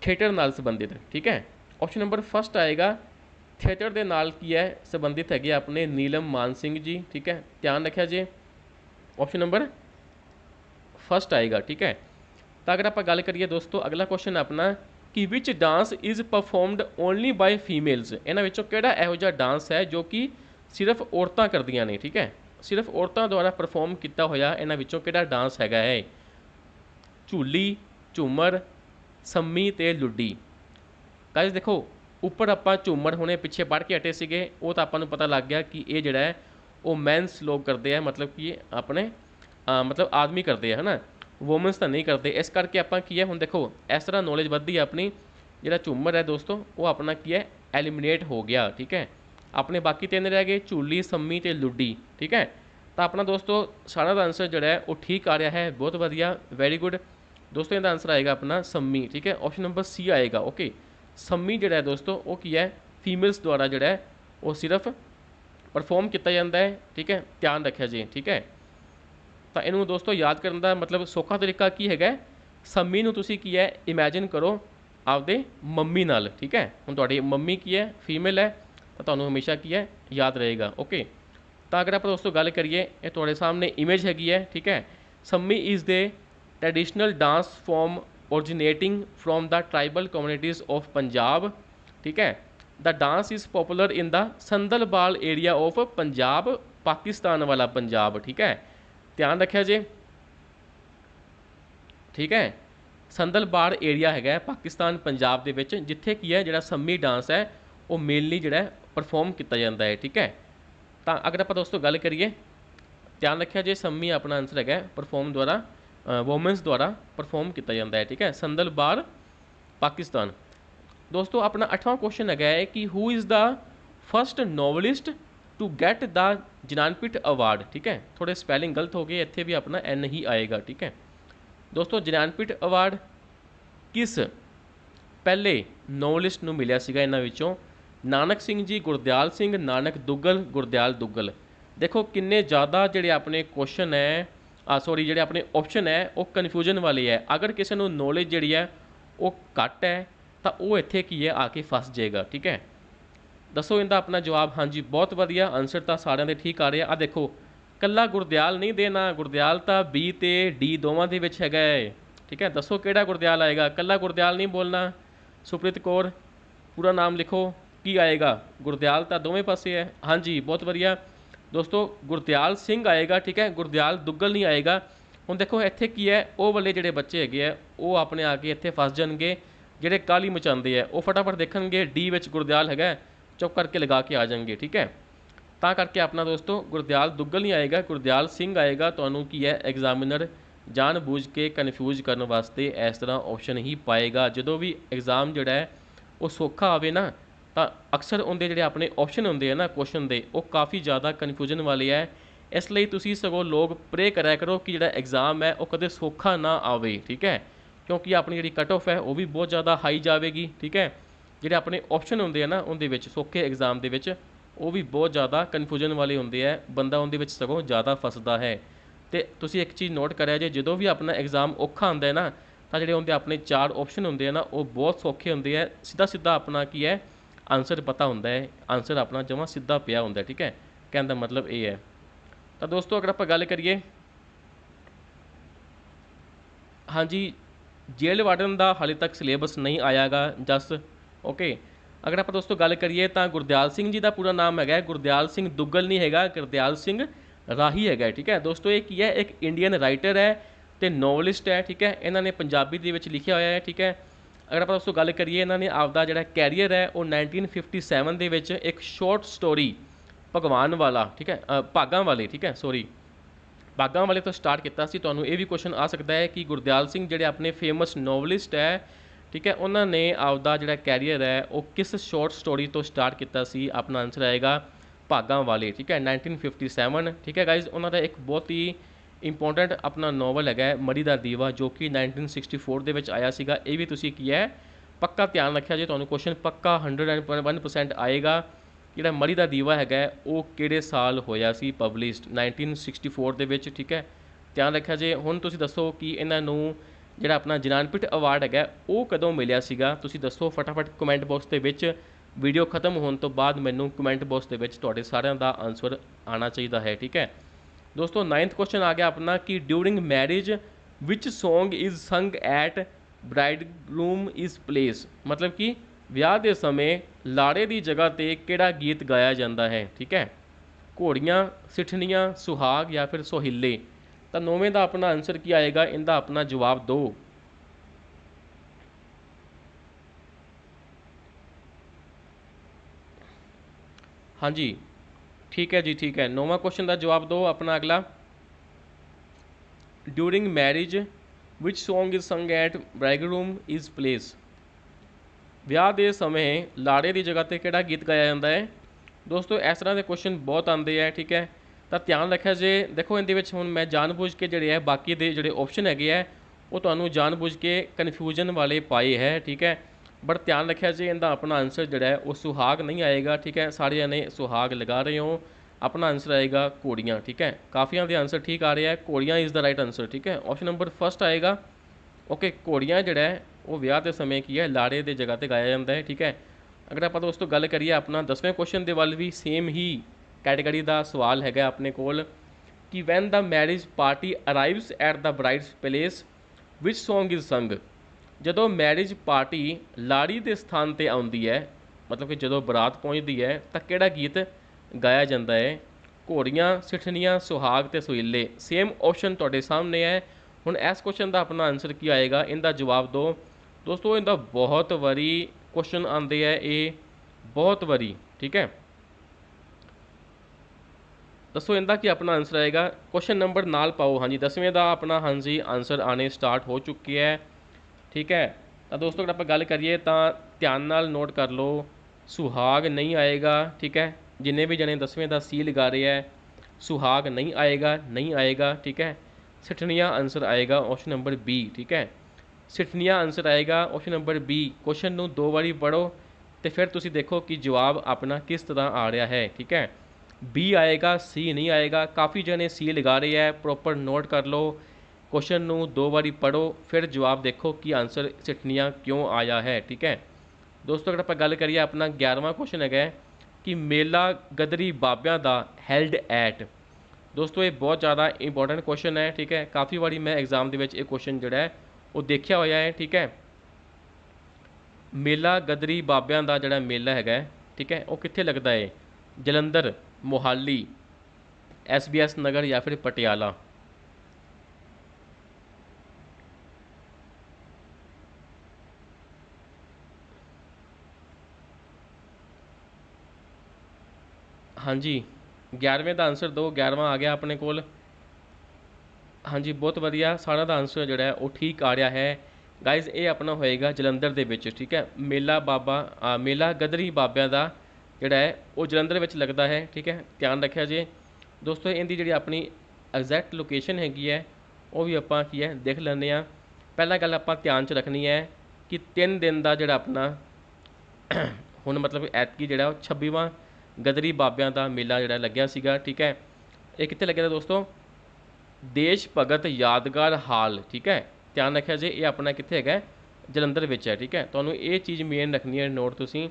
ਥੀਏਟਰ ਨਾਲ ਸੰਬੰਧਿਤ ਠੀਕ ਹੈ ਆਪਸ਼ਨ ਨੰਬਰ 1 ਆਏਗਾ ਥੀਏਟਰ ਦੇ ਨਾਲ ਕੀ ਹੈ ਸੰਬੰਧਿਤ ਹੈਗੇ ਆਪਣੇ ਨੀਲਮ ਮਾਨ ਸਿੰਘ ਜੀ ਠੀਕ ਹੈ ਧਿਆਨ ਰੱਖਿਆ ਜੇ ਆਪਸ਼ਨ ਨੰਬਰ 1 ਆਏਗਾ ਠੀਕ ਹੈ ਤਾਂ ਅਗਰ ਆਪਾਂ ਗੱਲ ਕਰੀਏ ਦੋਸਤੋ ਅਗਲਾ ਕੁਐਸਚਨ ਆਪਣਾ ਕਿ which dance is performed only by females ਇਹਨਾਂ ਵਿੱਚੋਂ ਕਿਹੜਾ ਇਹੋ ਜਿਹਾ ਡਾਂਸ ਹੈ ਜੋ ਕਿ ਸਿਰਫ ਔਰਤਾਂ ਕਰਦੀਆਂ ਨੇ ਠੀਕ ਹੈ ਸਿਰਫ ਔਰਤਾਂ ਦੁਆਰਾ ਪਰਫਾਰਮ ਕੀਤਾ ਹੋਇਆ ਇਹਨਾਂ ਵਿੱਚੋਂ ਕਿਹੜਾ ਡਾਂਸ ਹੈਗਾ ਹੈ ਝੂਲੀ ਝੂਮਰ ਸੰਮੀ ਤੇ ਲੁੱਡੀ ਗਾਇਸ ਦੇਖੋ ਉੱਪਰ ਆਪਾਂ ਝੂਮਰ ਹੁਣੇ ਪਿੱਛੇ ਪੜ ਕੇ ਹਟੇ ਸੀਗੇ ਉਹ ਤਾਂ ਆਪਾਂ ਨੂੰ ਪਤਾ ਲੱਗ ਗਿਆ ਕਿ ਇਹ ਜਿਹੜਾ ਹੈ ਉਹ ਮੈਨਸ ਲੋਕ ਕਰਦੇ ਆ ਮਤਲਬ ਕਿ ਆਪਣੇ ਮਤਲਬ ਆਦਮੀ ਕਰਦੇ ਆ ਹਨਾ ਔਮਨਸ ਤਾਂ ਨਹੀਂ ਕਰਦੇ ਇਸ ਕਰਕੇ ਆਪਾਂ ਕੀ ਹੈ ਹੁਣ ਦੇਖੋ ਇਸ ਤਰ੍ਹਾਂ ਨੌਲੇਜ ਵੱਧਦੀ ਆਪਣੀ ਜਿਹੜਾ ਝੂਮਰ ਹੈ ਦੋਸਤੋ ਉਹ ਆਪਣਾ ਕੀ ਹੈ ਐਲੀਮੀਨੇਟ ਹੋ ਗਿਆ ਠੀਕ ਹੈ ਆਪਣੇ ਬਾਕੀ ਤਿੰਨ ਰਹਿ ਗਏ ਝੂਲੀ ਸੰਮੀ ਤੇ ਲੁੱਡੀ ਠੀਕ ਹੈ ਤਾਂ ਆਪਣਾ ਦੋਸਤੋ ਸਾਰਾ ਦਾ ਆਨਸਰ ਜਿਹੜਾ ਹੈ ਉਹ ਠੀਕ ਆ ਰਿਹਾ ਹੈ ਬਹੁਤ ਵਧੀਆ ਵੈਰੀ ਗੁੱਡ ਦੋਸਤੋ ਇਹਦਾ ਆਨਸਰ ਆਏਗਾ ਆਪਣਾ ਸੰਮੀ ਠੀਕ ਹੈ ਆਪਸ਼ਨ ਨੰਬਰ ਸੀ ਆਏਗਾ ਓਕੇ ਸੰਮੀ ਜਿਹੜਾ ਹੈ ਦੋਸਤੋ ਉਹ ਕੀ ਹੈ ਫੀਮੇਲਸ ਦੁਆਰਾ ਜਿਹੜਾ ਹੈ ਉਹ ਸਿਰਫ ਪਰਫਾਰਮ ਕੀਤਾ ਜਾਂਦਾ ਹੈ ਠੀਕ ਹੈ ਧਿਆਨ ਰੱਖਿਆ ਜੇ ਠੀਕ ਹੈ ਤਾਂ ਇਹਨੂੰ ਦੋਸਤੋ ਯਾਦ ਕਰਨ ਦਾ ਮਤਲਬ ਸੌਖਾ ਤਰੀਕਾ ਕੀ ਹੈਗਾ ਸੰਮੀ ਨੂੰ ਤੁਸੀਂ ਕੀ ਹੈ ਇਮੇਜਿਨ ਕਰੋ ਆਪਦੇ ਮੰਮੀ ਨਾਲ ਠੀਕ ਹੈ ਹੁਣ ਤੁਹਾਡੀ ਮੰਮੀ ਕੀ ਹੈ ਫੀਮੇਲ ਹੈ ਤਾਂ ਤੁਹਾਨੂੰ ਹਮੇਸ਼ਾ ਕੀ ਹੈ ਯਾਦ ਰਹੇਗਾ ਓਕੇ ਤਾਂ ਅਗਰ ਆਪਾਂ ਦੋਸਤੋ ਗੱਲ ਕਰੀਏ ਇਹ ਤੁਹਾਡੇ ਸਾਹਮਣੇ ਇਮੇਜ ਹੈਗੀ ਹੈ ਠੀਕ ਹੈ Sammi is the traditional dance form originating from the tribal communities of Punjab ਠੀਕ ਹੈ the dance is popular in the ਸੰਦਲਬਾਲ area of Punjab Pakistan ਵਾਲਾ ਪੰਜਾਬ ਠੀਕ ਹੈ ਧਿਆਨ ਰੱਖਿਆ ਜੇ ਠੀਕ ਹੈ ਸੰਦਲਬਾੜ ਏਰੀਆ ਹੈਗਾ ਪਾਕਿਸਤਾਨ ਪੰਜਾਬ ਦੇ ਵਿੱਚ ਜਿੱਥੇ ਕੀ ਹੈ ਜਿਹੜਾ ਸੰਮੀ ਡਾਂਸ ਹੈ ਉਹ ਮੇਨਲੀ ਜਿਹੜਾ ਪਰਫਾਰਮ ਕੀਤਾ ਜਾਂਦਾ ਹੈ ਠੀਕ ਹੈ ਤਾਂ ਅਗਰ ਆਪਾਂ ਦੋਸਤੋ ਗੱਲ ਕਰੀਏ ਧਿਆਨ ਰੱਖਿਆ ਜੇ ਸੰਮੀ ਆਪਣਾ ਆਨਸਰ ਹੈਗਾ ਪਰਫਾਰਮ ਦੁਆਰਾ ਵੂਮਨਸ ਦੁਆਰਾ ਪਰਫਾਰਮ ਕੀਤਾ ਜਾਂਦਾ ਹੈ ਠੀਕ ਹੈ ਸੰਦਲ ਬਾਰ ਪਾਕਿਸਤਾਨ ਦੋਸਤੋ ਆਪਣਾ 8ਵਾਂ ਕੁਐਸਚਨ ਹੈਗਾ ਹੈ ਕਿ who is the first novelist to get the Jnanpith award ਠੀਕ ਹੈ ਥੋੜੇ ਸਪੈਲਿੰਗ ਗਲਤ ਹੋ ਗਏ ਇੱਥੇ ਵੀ ਆਪਣਾ ਐਨ ਹੀ ਆਏਗਾ ਠੀਕ ਹੈ ਦੋਸਤੋ ਜਨਾਨਪੀਠ ਅਵਾਰਡ ਕਿਸ ਪਹਿਲੇ ਨੋਵਲਿਸਟ ਨੂੰ ਮਿਲਿਆ ਸੀਗਾ ਇਹਨਾਂ ਵਿੱਚੋਂ ਨਾਨਕ ਸਿੰਘ ਜੀ ਗੁਰਦਿਆਲ ਸਿੰਘ ਨਾਨਕ ਦੁੱਗਲ ਗੁਰਦਿਆਲ ਦੁੱਗਲ ਦੇਖੋ ਕਿੰਨੇ ਜ਼ਿਆਦਾ ਜਿਹੜੇ ਆਪਣੇ ਕੁਐਸਚਨ ਹੈ ਸੌਰੀ ਜਿਹੜੇ ਆਪਣੇ ਆਪਸ਼ਨ ਹੈ ਉਹ ਕਨਫਿਊਜ਼ਨ ਵਾਲੇ ਹੈ ਅਗਰ ਕਿਸੇ ਨੂੰ ਨੌਲੇਜ ਜਿਹੜੀ ਹੈ ਉਹ ਘੱਟ ਹੈ ਤਾਂ ਉਹ ਇੱਥੇ ਕੀ ਹੈ ਆ ਕੇ ਫਸ ਜਾਏਗਾ ਠੀਕ ਹੈ ਦੱਸੋ ਇਹਦਾ ਆਪਣਾ ਜਵਾਬ ਹਾਂਜੀ ਬਹੁਤ ਵਧੀਆ ਆਨਸਰ ਤਾਂ ਸਾਰਿਆਂ ਦੇ ਠੀਕ ਆ ਰਿਹਾ ਆ ਦੇਖੋ ਕੱਲਾ ਗੁਰਦਿਆਲ ਨਹੀਂ ਦੇਣਾ ਗੁਰਦਿਆਲ ਤਾਂ B ਤੇ D ਦੋਵਾਂ ਦੇ ਵਿੱਚ ਹੈਗਾ ਹੈ ਠੀਕ ਹੈ ਦੱਸੋ ਕਿਹੜਾ ਗੁਰਦਿਆਲ ਆਏਗਾ ਕੱਲਾ ਗੁਰਦਿਆਲ ਨਹੀਂ ਬੋਲਣਾ ਸੁਪ੍ਰਿਤ ਕੌਰ ਪੂਰਾ ਨਾਮ ਲਿਖੋ ਕੀ ਆਏਗਾ ਗੁਰਦਿਆਲ ਤਾਂ ਦੋਵੇਂ ਪਾਸੇ ਹੈ ਹਾਂਜੀ ਬਹੁਤ ਵਧੀਆ ਦੋਸਤੋ ਗੁਰਦਿਆਲ ਸਿੰਘ ਆਏਗਾ ਠੀਕ ਹੈ ਗੁਰਦਿਆਲ ਦੁੱਗਲ ਨਹੀਂ ਆਏਗਾ ਹੁਣ ਦੇਖੋ ਇੱਥੇ ਕੀ ਹੈ ਉਹ ਵੱਲੇ ਜਿਹੜੇ ਬੱਚੇ ਹੈਗੇ ਆ ਉਹ ਆਪਣੇ ਆ ਕੇ ਇੱਥੇ ਫਸ ਜਾਣਗੇ ਜਿਹੜੇ ਕਾਲੀ ਮਚਾਉਂਦੇ ਆ ਉਹ ਫਟਾਫਟ ਦੇਖਣਗੇ ਡੀ ਵਿੱਚ ਗੁਰਦਿਆਲ ਹੈਗਾ ਚੁੱਪ ਕਰਕੇ ਲਗਾ ਕੇ ਆ ਜਾਣਗੇ ਠੀਕ ਹੈ ਤਾਂ ਕਰਕੇ ਆਪਣਾ ਦੋਸਤੋ ਗੁਰਦਿਆਲ ਦੁੱਗਲ ਨਹੀਂ ਆਏਗਾ ਗੁਰਦਿਆਲ ਸਿੰਘ ਆਏਗਾ ਤੁਹਾਨੂੰ ਕੀ ਹੈ ਐਗਜ਼ਾਮੀਨਰ ਜਾਣ ਬੂਝ ਕੇ ਕਨਫਿਊਜ਼ ਕਰਨ ਵਾਸਤੇ ਇਸ ਤਰ੍ਹਾਂ ਆਪਸ਼ਨ ਹੀ ਪਾਏਗਾ ਜਦੋਂ ਵੀ ਐਗਜ਼ਾਮ ਜਿਹੜਾ ਹੈ ਉਹ ਸੌਖਾ ਆਵੇ ਨਾ ਤਾਂ ਅਕਸਰ ਉਹਦੇ ਜਿਹੜੇ ਆਪਣੇ ਆਪਸ਼ਨ ਹੁੰਦੇ ਆ ਨਾ ਕੁਐਸਚਨ ਦੇ ਉਹ ਕਾਫੀ ਜ਼ਿਆਦਾ ਕਨਫਿਊਜ਼ਨ ਵਾਲੇ ਆ ਇਸ ਲਈ ਤੁਸੀਂ ਸਗੋਂ ਲੋਕ ਪ੍ਰੇ ਕਰਿਆ ਕਰੋ ਕਿ ਜਿਹੜਾ ਐਗਜ਼ਾਮ ਹੈ ਉਹ ਕਦੇ ਸੌਖਾ ਨਾ ਆਵੇ ਠੀਕ ਹੈ ਕਿਉਂਕਿ ਆਪਣੀ ਜਿਹੜੀ ਕਟ ਆਫ ਹੈ ਉਹ ਵੀ ਬਹੁਤ ਜ਼ਿਆਦਾ ਹਾਈ ਜਾਵੇਗੀ ਠੀਕ ਹੈ ਜਿਹੜੇ ਆਪਣੇ ਆਪਸ਼ਨ ਹੁੰਦੇ ਆ ਨਾ ਉਹਦੇ ਵਿੱਚ ਸੌਖੇ ਐਗਜ਼ਾਮ ਦੇ ਵਿੱਚ ਉਹ ਵੀ ਬਹੁਤ ਜ਼ਿਆਦਾ ਕਨਫਿਊਜ਼ਨ ਵਾਲੇ ਹੁੰਦੇ ਆ ਬੰਦਾ ਉਹਦੇ ਵਿੱਚ ਸਗੋਂ ਜ਼ਿਆਦਾ ਫਸਦਾ ਹੈ ਤੇ ਤੁਸੀਂ ਇੱਕ ਚੀਜ਼ ਨੋਟ ਕਰਿਆ ਜੇ ਜਦੋਂ ਵੀ ਆਪਣਾ ਐਗਜ਼ਾਮ ਔਖਾ ਆਉਂਦਾ ਹੈ ਨਾ ਤਾਂ ਜਿਹੜੇ ਉਹਦੇ ਆਪਣੇ ਚਾਰ ਆਪਸ਼ਨ ਹੁੰਦੇ ਆ ਨਾ ਉਹ ਬਹੁਤ ਸੌਖੇ ਹੁੰਦੇ ਆ ਸਿੱਧਾ ਸਿੱਧਾ ਆਪਣਾ ਕੀ ਹੈ ਆਨਸਰ ਪਤਾ ਹੁੰਦਾ ਹੈ ਆਨਸਰ ਆਪਣਾ ਜਮਾ ਸਿੱਧਾ ਪਿਆ ਹੁੰਦਾ ਠੀਕ ਹੈ ਕਹਿਣ ਦਾ ਮਤਲਬ ਇਹ ਹੈ ਤਾਂ ਦੋਸਤੋ ਅਗਰ ਆਪਾਂ ਗੱਲ ਕਰੀਏ ਹਾਂਜੀ ਜੇਲ ਵਾਰਡਨ ਦਾ ਹਾਲੇ ਤੱਕ ਸਿਲੇਬਸ ਨਹੀਂ ਆਇਆਗਾ ਜਸ ਓਕੇ ਅਗਰ ਆਪਾਂ ਦੋਸਤੋ ਗੱਲ ਕਰੀਏ ਤਾਂ ਗੁਰਦਿਆਲ ਸਿੰਘ ਜੀ ਦਾ ਪੂਰਾ ਨਾਮ ਹੈਗਾ ਗੁਰਦਿਆਲ ਸਿੰਘ ਦੁੱਗਲ ਨਹੀਂ ਹੈਗਾ ਗੁਰਦਿਆਲ ਸਿੰਘ ਰਾਹੀ ਹੈਗਾ ਠੀਕ ਹੈ ਦੋਸਤੋ ਇਹ ਕੀ ਹੈ ਇੱਕ ਇੰਡੀਅਨ ਰਾਈਟਰ ਹੈ ਤੇ ਨੋਵਲਿਸਟ ਹੈ ਠੀਕ ਹੈ ਇਹਨਾਂ ਨੇ ਪੰਜਾਬੀ ਦੇ ਵਿੱਚ ਲਿਖਿਆ ਹੋਇਆ ਹੈ ਠੀਕ ਹੈ ਅਗਰ ਆਪਾਂ ਤੋਂ ਗੱਲ ਕਰੀਏ ਇਹਨਾਂ ਨੇ ਆਪਦਾ ਜਿਹੜਾ ਕੈਰੀਅਰ ਹੈ ਉਹ 1957 ਦੇ ਵਿੱਚ ਇੱਕ ਸ਼ਾਰਟ ਸਟੋਰੀ ਭਗਵਾਨ ਵਾਲਾ ਠੀਕ ਹੈ ਭਾਗਾਂ ਵਾਲੇ ਠੀਕ ਹੈ ਸੌਰੀ ਭਾਗਾਂ ਵਾਲੇ ਤੋਂ ਸਟਾਰਟ ਕੀਤਾ ਸੀ ਤੁਹਾਨੂੰ ਇਹ ਵੀ ਕੁਐਸਚਨ ਆ ਸਕਦਾ ਹੈ ਕਿ ਗੁਰਦਿਆਲ ਸਿੰਘ ਜਿਹੜੇ ਆਪਣੇ ਫੇਮਸ ਨੋਵਲਿਸਟ ਹੈ ਠੀਕ ਹੈ ਉਹਨਾਂ ਨੇ ਆਪਦਾ ਜਿਹੜਾ ਕੈਰੀਅਰ ਹੈ ਉਹ ਕਿਸ ਸ਼ਾਰਟ ਸਟੋਰੀ ਤੋਂ ਸਟਾਰਟ ਕੀਤਾ ਸੀ ਆਪਣਾ ਆਨਸਰ ਆਏਗਾ ਭਾਗਾਂ ਵਾਲੇ ਠੀਕ ਹੈ 1957 ਠੀਕ ਹੈ ਗਾਇਜ਼ ਉਹਨਾਂ ਦਾ ਇੱਕ ਬਹੁਤ ਹੀ ਇੰਪੋਰਟੈਂਟ ਆਪਣਾ ਨੋਵਲ ਹੈਗਾ ਮਰੀ ਦਾ ਦੀਵਾ ਜੋ ਕਿ 1964 ਦੇ ਵਿੱਚ ਆਇਆ ਸੀਗਾ ਇਹ ਵੀ ਤੁਸੀਂ ਕੀ ਹੈ ਪੱਕਾ ਧਿਆਨ ਰੱਖਿਆ ਜੇ ਤੁਹਾਨੂੰ ਕੁਐਸਚਨ ਪੱਕਾ 101% ਆਏਗਾ ਜਿਹੜਾ ਮਰੀ ਦਾ ਦੀਵਾ ਹੈਗਾ ਉਹ ਕਿਹੜੇ ਸਾਲ ਹੋਇਆ ਸੀ ਪਬਲਿਸ਼ਡ 1964 ਦੇ ਵਿੱਚ ਠੀਕ ਹੈ ਧਿਆਨ ਰੱਖਿਆ ਜੇ ਹੁਣ ਤੁਸੀਂ ਦੱਸੋ ਕਿ ਇਹਨਾਂ ਨੂੰ ਜਿਹੜਾ ਆਪਣਾ ਜਨਾਨਪਿਟ ਅਵਾਰਡ ਹੈਗਾ ਉਹ ਕਦੋਂ ਮਿਲਿਆ ਸੀਗਾ ਤੁਸੀਂ ਦੱਸੋ ਫਟਾਫਟ ਕਮੈਂਟ ਬਾਕਸ ਦੇ ਵਿੱਚ ਵੀਡੀਓ ਖਤਮ ਹੋਣ ਤੋਂ ਬਾਅਦ ਮੈਨੂੰ ਕਮੈਂਟ ਬਾਕਸ ਦੇ ਵਿੱਚ ਤੁਹਾਡੇ ਸਾਰਿਆਂ ਦਾ ਆਨਸਰ ਆਣਾ ਚਾਹੀਦਾ ਹੈ ਠੀਕ ਹੈ ਦੋਸਤੋ 9th ਕੁਐਸਚਨ ਆ ਗਿਆ ਆਪਣਾ ਕਿ during marriage which Song is sung at bridegroom's place ਮਤਲਬ ਕਿ ਵਿਆਹ ਦੇ ਸਮੇਂ ਲਾੜੇ ਦੀ ਜਗ੍ਹਾ ਤੇ ਕਿਹੜਾ ਗੀਤ ਗਾਇਆ ਜਾਂਦਾ ਹੈ ਠੀਕ ਹੈ ਘੋੜੀਆਂ ਸਿੱਠਣੀਆਂ ਸੁਹਾਗ ਜਾਂ ਫਿਰ ਸੋਹਿਲੇ ਤਾਂ ਨੌਵੇਂ ਦਾ ਆਪਣਾ ਆਨਸਰ ਕੀ ਆਏਗਾ ਇਹਦਾ ਆਪਣਾ ਜਵਾਬ ਦਿਓ ਹਾਂਜੀ ਠੀਕ ਹੈ ਜੀ ਠੀਕ ਹੈ ਨੌਵਾਂ ਕੁਐਸਚਨ ਦਾ ਜਵਾਬ ਦਿਓ ਆਪਣਾ ਅਗਲਾ during marriage which Song is sung at bridegroom is place ਵਿਆਹ ਦੇ ਸਮੇਂ ਲਾੜੇ ਦੀ ਜਗ੍ਹਾ ਤੇ ਕਿਹੜਾ ਗੀਤ ਗਾਇਆ ਜਾਂਦਾ ਹੈ ਦੋਸਤੋ ਇਸ ਤਰ੍ਹਾਂ ਦੇ ਕੁਐਸਚਨ ਬਹੁਤ ਆਉਂਦੇ ਆ ਠੀਕ ਹੈ ਤਾਂ ਧਿਆਨ ਰੱਖਿਆ ਜੇ ਦੇਖੋ ਇਹਦੇ ਵਿੱਚ ਹੁਣ ਮੈਂ ਜਾਣ ਬੁੱਝ ਕੇ ਜਿਹੜੇ ਹੈ ਬਾਕੀ ਦੇ ਜਿਹੜੇ ਆਪਸ਼ਨ ਹੈਗੇ ਆ ਉਹ ਤੁਹਾਨੂੰ ਜਾਣ ਬੁੱਝ ਕੇ ਕਨਫਿਊਜ਼ਨ ਵਾਲੇ ਪਾਏ ਹੈ ਠੀਕ ਹੈ ਬਟ ਧਿਆਨ ਰੱਖਿਆ ਜੇ ਇਹਦਾ ਆਪਣਾ ਆਨਸਰ ਜਿਹੜਾ ਹੈ ਉਹ ਸੁਹਾਗ ਨਹੀਂ ਆਏਗਾ ਠੀਕ ਹੈ ਸਾਰੇ ਜਣੇ ਸੁਹਾਗ ਲਗਾ ਰਹੇ ਹੋ ਆਪਣਾ ਆਨਸਰ ਆਏਗਾ ਕੋੜੀਆਂ ਠੀਕ ਹੈ ਕਾਫੀਆਂ ਦੇ ਆਨਸਰ ਠੀਕ ਆ ਰਿਹਾ ਹੈ Ghoriyan is the right answer ਠੀਕ ਹੈ ਆਪਸ਼ਨ ਨੰਬਰ 1 ਆਏਗਾ ਓਕੇ ਕੋੜੀਆਂ ਜਿਹੜਾ ਹੈ ਉਹ ਵਿਆਹ ਦੇ ਸਮੇਂ ਕੀ ਹੈ ਲਾੜੇ ਦੇ ਜਗ੍ਹਾ ਤੇ ਗਾਇਆ ਜਾਂਦਾ ਹੈ ਠੀਕ ਹੈ ਅਗਰ ਆਪਾਂ ਦੋਸਤੋ ਗੱਲ ਕਰੀਏ ਆਪਣਾ 10ਵੇਂ ਕੁਐਸਚਨ ਦੇ ਵੱਲ ਵੀ ਸੇਮ ਹੀ ਕੈਟਾਗਰੀ ਦਾ ਸਵਾਲ ਹੈਗਾ ਆਪਣੇ ਕੋਲ ਕਿ when the marriage party arrives at the bride's place which Song is sung ਜਦੋਂ ਮੈਰਿਜ ਪਾਰਟੀ ਲਾੜੀ ਦੇ ਸਥਾਨ ਤੇ ਆਉਂਦੀ ਹੈ ਮਤਲਬ ਕਿ ਜਦੋਂ ਬਰਾਤ ਪਹੁੰਚਦੀ ਹੈ ਤਾਂ ਕਿਹੜਾ ਗੀਤ ਗਾਇਆ ਜਾਂਦਾ ਹੈ ਘੋੜੀਆਂ ਸਿੱਠਣੀਆਂ ਸੁਹਾਗ ਤੇ ਸੁਹਿਲੇ ਸੇਮ ਆਪਸ਼ਨ ਤੁਹਾਡੇ ਸਾਹਮਣੇ ਹੈ ਹੁਣ ਇਸ ਕੁਐਸਚਨ ਦਾ ਆਪਣਾ ਆਨਸਰ ਕੀ ਆਏਗਾ ਇਹਦਾ ਜਵਾਬ ਦਿਓ ਦੋਸਤੋ ਇਹਦਾ ਬਹੁਤ ਵਾਰੀ ਕੁਐਸਚਨ ਆਉਂਦੇ ਹੈ ਇਹ ਬਹੁਤ ਵਾਰੀ ਠੀਕ ਹੈ ਦੱਸੋ ਇਹਦਾ ਕੀ ਆਪਣਾ ਆਨਸਰ ਆਏਗਾ ਕੁਐਸਚਨ ਨੰਬਰ ਨਾਲ ਪਾਓ ਹਾਂਜੀ 10ਵੇਂ ਦਾ ਆਪਣਾ ਹਾਂਜੀ ਆਨਸਰ ਆਨੇ ਸਟਾਰਟ ਹੋ ਚੁੱਕੇ ਹੈ ਠੀਕ ਹੈ ਤਾਂ ਦੋਸਤੋ ਜੇ ਆਪਾਂ ਗੱਲ ਕਰੀਏ ਤਾਂ ਧਿਆਨ ਨਾਲ ਨੋਟ ਕਰ ਲਓ ਸੁਹਾਗ ਨਹੀਂ ਆਏਗਾ ਠੀਕ ਹੈ ਜਿੰਨੇ ਵੀ ਜਣੇ ਦਸਵੇਂ ਦਾ ਸੀ ਲਗਾ ਰਿਹਾ ਹੈ ਸੁਹਾਗ ਨਹੀਂ ਆਏਗਾ ਨਹੀਂ ਆਏਗਾ ਠੀਕ ਹੈ ਸਿਠਣੀਆਂ ਆਨਸਰ ਆਏਗਾ ਆਪਸ਼ਨ ਨੰਬਰ B ਠੀਕ ਹੈ ਸਿਠਣੀਆਂ ਆਨਸਰ ਆਏਗਾ ਆਪਸ਼ਨ ਨੰਬਰ B ਕੁਐਸਚਨ ਨੂੰ ਦੋ ਵਾਰੀ ਪੜੋ ਤੇ ਫਿਰ ਤੁਸੀਂ ਦੇਖੋ ਕਿ ਜਵਾਬ ਆਪਣਾ ਕਿਸ ਤਰ੍ਹਾਂ ਆ ਰਿਹਾ ਹੈ ਠੀਕ ਹੈ B ਆਏਗਾ C ਨਹੀਂ ਆਏਗਾ ਕਾਫੀ ਜਣੇ ਸੀ ਲਗਾ ਰਹੇ ਹੈ ਪ੍ਰੋਪਰ ਨੋਟ ਕਰ ਲਓ ਕੁਐਸਚਨ ਨੂੰ ਦੋ ਵਾਰੀ ਪੜੋ ਫਿਰ ਜਵਾਬ ਦੇਖੋ ਕਿ ਆਨਸਰ ਸਿਟਨੀਆਂ ਕਿਉਂ ਆਇਆ ਹੈ ਠੀਕ ਹੈ ਦੋਸਤੋ ਅਗਰ ਆਪਾਂ ਗੱਲ ਕਰੀਏ ਆਪਣਾ 11ਵਾਂ ਕੁਐਸਚਨ ਹੈਗਾ ਕਿ ਮੇਲਾ ਗਦਰੀ ਬਾਬਿਆਂ ਦਾ ਹੈਲਡ ਐਟ ਦੋਸਤੋ ਇਹ ਬਹੁਤ ਜ਼ਿਆਦਾ ਇੰਪੋਰਟੈਂਟ ਕੁਐਸਚਨ ਹੈ ਠੀਕ ਹੈ ਕਾਫੀ ਵਾਰੀ ਮੈਂ ਐਗਜ਼ਾਮ ਦੇ ਵਿੱਚ ਇਹ ਕੁਐਸਚਨ ਜਿਹੜਾ ਹੈ ਉਹ ਦੇਖਿਆ ਹੋਇਆ ਹੈ ਠੀਕ ਹੈ ਮੇਲਾ ਗਦਰੀ ਬਾਬਿਆਂ ਦਾ ਜਿਹੜਾ ਮੇਲਾ ਹੈਗਾ ਠੀਕ ਹੈ ਉਹ ਕਿੱਥੇ ਲੱਗਦਾ ਹੈ ਜਲੰਧਰ ਮੋਹਾਲੀ ਐਸਬੀਐਸ ਨਗਰ ਜਾਂ ਫਿਰ ਪਟਿਆਲਾ ਹਾਂਜੀ 11ਵੇਂ ਦਾ ਆਨਸਰ ਦੋ 11ਵਾਂ ਆ ਗਿਆ ਆਪਣੇ ਕੋਲ ਹਾਂਜੀ ਬਹੁਤ ਵਧੀਆ ਸਾਰਾ ਦਾ ਆਨਸਰ ਜਿਹੜਾ ਉਹ ਠੀਕ ਆ ਰਿਹਾ ਹੈ ਗਾਇਜ਼ ਇਹ ਆਪਣਾ ਹੋਏਗਾ ਜਲੰਧਰ ਦੇ ਵਿੱਚ ਠੀਕ ਹੈ ਮੇਲਾ ਬਾਬਾ ਮੇਲਾ ਗਦਰੀ ਬਾਬਿਆਂ ਦਾ ਜਿਹੜਾ ਹੈ ਉਹ ਜਲੰਧਰ ਵਿੱਚ ਲੱਗਦਾ ਹੈ ਠੀਕ ਹੈ ਧਿਆਨ ਰੱਖਿਆ ਜੇ ਦੋਸਤੋ ਇਹਦੀ ਜਿਹੜੀ ਆਪਣੀ ਐਗਜ਼ੈਕਟ ਲੋਕੇਸ਼ਨ ਹੈਗੀ ਹੈ ਉਹ ਵੀ ਆਪਾਂ ਕੀ ਹੈ ਦੇਖ ਲੈਂਦੇ ਆ ਪਹਿਲਾ ਗੱਲ ਆਪਾਂ ਧਿਆਨ 'ਚ ਰੱਖਣੀ ਹੈ ਕਿ 3 ਦਿਨ ਦਾ ਜਿਹੜਾ ਆਪਣਾ ਹੁਣ ਮਤਲਬ ਐਤਕੀ ਜਿਹੜਾ ਉਹ 26ਵਾਂ ਗਦਰੀ ਬਾਬਿਆਂ ਦਾ ਮੇਲਾ ਜਿਹੜਾ ਲੱਗਿਆ ਸੀਗਾ ਠੀਕ ਹੈ ਇਹ ਕਿੱਥੇ ਲੱਗਿਆ ਦੋਸਤੋ ਦੇਸ਼ ਭਗਤ ਯਾਦਗਾਰ ਹਾਲ ਠੀਕ ਹੈ ਧਿਆਨ ਰੱਖਿਆ ਜੇ ਇਹ ਆਪਣਾ ਕਿੱਥੇ ਹੈਗਾ ਜਲੰਧਰ ਵਿੱਚ ਹੈ ਠੀਕ ਹੈ ਤੁਹਾਨੂੰ ਇਹ ਚੀਜ਼ ਮੇਨ ਰੱਖਣੀ ਹੈ ਨੋਟ ਤੁਸੀਂ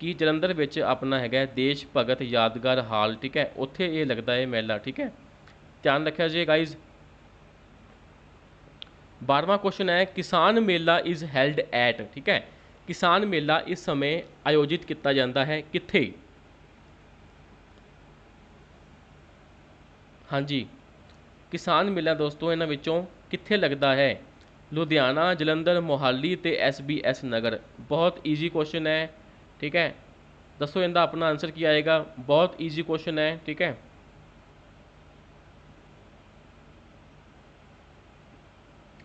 ਕਿ ਜਲੰਧਰ ਵਿੱਚ ਆਪਣਾ ਹੈਗਾ ਦੇਸ਼ ਭਗਤ ਯਾਦਗਾਰ ਹਾਲ ਠੀਕ ਹੈ ਉੱਥੇ ਇਹ ਲੱਗਦਾ ਹੈ ਮੇਲਾ ਠੀਕ ਹੈ ਧਿਆਨ ਰੱਖਿਆ ਜੇ ਗਾਇਜ਼ 12ਵਾਂ ਕੁਐਸਚਨ ਹੈ ਕਿਸਾਨ ਮੇਲਾ ਇਜ਼ ਹੈਲਡ ਐਟ ਠੀਕ ਹੈ ਕਿਸਾਨ ਮੇਲਾ ਇਸ ਸਮੇਂ ਆਯੋਜਿਤ ਕੀਤਾ ਜਾਂਦਾ ਹੈ ਕਿੱਥੇ ਹਾਂਜੀ ਕਿਸਾਨ ਮੇਲਾ ਦੋਸਤੋ ਇਹਨਾਂ ਵਿੱਚੋਂ ਕਿੱਥੇ ਲੱਗਦਾ ਹੈ ਲੁਧਿਆਣਾ ਜਲੰਧਰ ਮੋਹਾਲੀ ਤੇ ਐਸਬੀਐਸ ਨਗਰ ਬਹੁਤ ਈਜ਼ੀ ਕੁਐਸਚਨ ਹੈ ਠੀਕ ਹੈ ਦੱਸੋ ਇਹਦਾ ਆਪਣਾ ਆਨਸਰ ਕੀ ਆਏਗਾ ਬਹੁਤ ਈਜ਼ੀ ਕੁਐਸਚਨ ਹੈ ਠੀਕ ਹੈ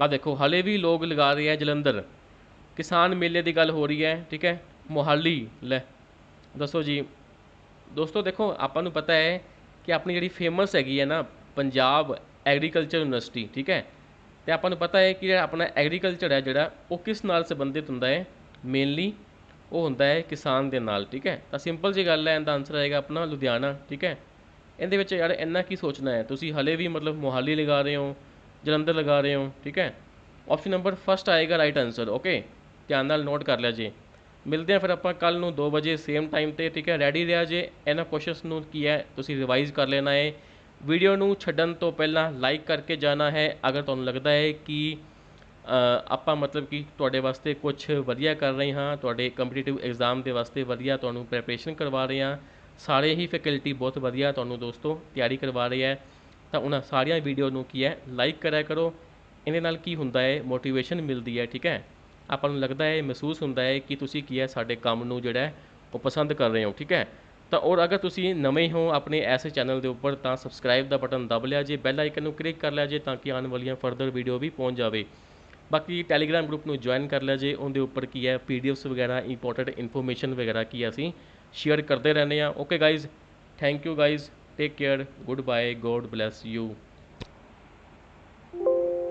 ਆ ਦੇਖੋ ਹਲੇ ਵੀ ਲੋਕ ਲਗਾ ਰਹੇ ਆ ਜਲੰਧਰ ਕਿਸਾਨ ਮੇਲੇ ਦੀ ਗੱਲ ਹੋ ਰਹੀ ਹੈ ਠੀਕ ਹੈ ਮੋਹਾਲੀ ਲੈ ਦੱਸੋ ਜੀ ਦੋਸਤੋ ਦੇਖੋ ਆਪਾਂ ਨੂੰ ਪਤਾ ਹੈ ਕਿ ਆਪਣੀ ਜਿਹੜੀ ਫੇਮਸ ਹੈਗੀ ਹੈ ਨਾ ਪੰਜਾਬ ਐਗਰੀਕਲਚਰ ਯੂਨੀਵਰਸਿਟੀ ਠੀਕ ਹੈ ਤੇ ਆਪਾਂ ਨੂੰ ਪਤਾ ਹੈ ਕਿ ਜਿਹੜਾ ਆਪਣਾ ਐਗਰੀਕਲਚਰ ਹੈ ਜਿਹੜਾ ਉਹ ਕਿਸ ਨਾਲ ਸੰਬੰਧਿਤ ਹੁੰਦਾ ਹੈ ਮੇਨਲੀ ਉਹ ਹੁੰਦਾ ਹੈ ਕਿਸਾਨ ਦੇ ਨਾਲ ਠੀਕ ਹੈ ਤਾਂ ਸਿੰਪਲ ਜੀ ਗੱਲ ਹੈ ਇਹਦਾ ਆਨਸਰ ਆਏਗਾ ਆਪਣਾ ਲੁਧਿਆਣਾ ਠੀਕ ਹੈ ਇਹਦੇ ਵਿੱਚ ਯਾਰ ਇੰਨਾ ਕੀ ਸੋਚਣਾ ਹੈ ਤੁਸੀਂ ਹਲੇ ਵੀ ਮਤਲਬ ਮੁਹਾਲੀ ਲਗਾ ਰਹੇ ਹੋ ਜਲੰਧਰ ਲਗਾ ਰਹੇ ਹੋ ਠੀਕ ਹੈ ਆਪਸ਼ਨ ਨੰਬਰ 1 ਆਏਗਾ ਰਾਈਟ ਆਨਸਰ ਓਕੇ ਧਿਆਨ ਨਾਲ ਨੋਟ ਕਰ ਲਿਆ ਜੀ ਮਿਲਦੇ ਆ ਫਿਰ ਆਪਾਂ ਕੱਲ ਨੂੰ 2 ਵਜੇ ਸੇਮ ਟਾਈਮ ਤੇ ਠੀਕ ਹੈ ਰੈਡੀ ਰਿਹਾ ਜੇ ਇਹਨਾਂ ਕੁਐਸਚਨਸ ਨੂੰ ਕੀ ਹੈ ਤੁਸੀਂ ਰਿਵਾਈਜ਼ ਕਰ ਲੈਣਾ ਹੈ ਵੀਡੀਓ ਨੂੰ ਛੱਡਣ ਤੋਂ ਪਹਿਲਾਂ ਲਾਈਕ ਕਰਕੇ ਜਾਣਾ ਹੈ ਅਗਰ ਤੁਹਾਨੂੰ ਲੱਗਦਾ ਹੈ ਕਿ ਆਪਾਂ ਮਤਲਬ ਕਿ ਤੁਹਾਡੇ ਵਾਸਤੇ ਕੁਝ ਵਧੀਆ ਕਰ ਰਹੇ ਹਾਂ ਤੁਹਾਡੇ ਕੰਪੀਟੀਟਿਵ ਐਗਜ਼ਾਮ ਦੇ ਵਾਸਤੇ ਵਧੀਆ ਤੁਹਾਨੂੰ ਪ੍ਰੈਪਰੇਸ਼ਨ ਕਰਵਾ ਰਹੇ ਹਾਂ ਸਾਰੇ ਹੀ ਫੈਕਲਟੀ ਬਹੁਤ ਵਧੀਆ ਤੁਹਾਨੂੰ ਦੋਸਤੋ ਤਿਆਰੀ ਕਰਵਾ ਰਹੀ ਹੈ ਤਾਂ ਉਹਨਾਂ ਸਾਰੀਆਂ ਵੀਡੀਓ ਨੂੰ ਕੀ ਹੈ ਲਾਈਕ ਕਰਿਆ ਕਰੋ ਇਹਦੇ ਨਾਲ ਕੀ ਹੁੰਦਾ ਹੈ ਮੋਟੀਵੇਸ਼ਨ ਮਿਲਦੀ ਹੈ ਠੀਕ ਹੈ ਆਪਾਂ ਨੂੰ ਲੱਗਦਾ ਹੈ ਮਹਿਸੂਸ ਹੁੰਦਾ ਹੈ ਕਿ ਤੁਸੀਂ ਕੀ ਹੈ ਸਾਡੇ ਕੰਮ ਨੂੰ ਜਿਹੜਾ ਉਹ ਪਸੰਦ ਕਰ ਰਹੇ ਹੋ ਠੀਕ ਹੈ ਤਾਂ ਔਰ ਅਗਰ ਤੁਸੀਂ ਨਵੇਂ ਹੋ ਆਪਣੇ ਐਸੇ ਚੈਨਲ ਦੇ ਉੱਪਰ ਤਾਂ ਸਬਸਕ੍ਰਾਈਬ ਦਾ ਬਟਨ ਦਬ ਲਿਆ ਜੇ ਬੈਲ ਆਈਕਨ ਨੂੰ ਕਲਿੱਕ ਕਰ ਲਿਆ ਜੇ ਤਾਂ ਕਿ ਆਉਣ ਵਾਲੀਆਂ ਫਰਦਰ ਵੀਡੀਓ ਵੀ ਪਹੁੰਚ ਜਾਵੇ ਬਾਕੀ ਟੈਲੀਗ੍ਰam ਗਰੁੱਪ ਨੂੰ ਜੁਆਇਨ ਕਰ ਲਿਆ ਜੇ ਉਹਦੇ ਉੱਪਰ ਕੀ ਹੈ ਪੀਡੀਐਫਸ ਵਗੈਰਾ ਇੰਪੋਰਟੈਂਟ ਇਨਫੋਰਮੇਸ਼ਨ ਵਗੈਰਾ ਕੀ ਅਸੀਂ ਸ਼ੇਅਰ ਕਰਦੇ ਰਹਿੰਦੇ ਆ okay guys thank you guys take care good bye God bless you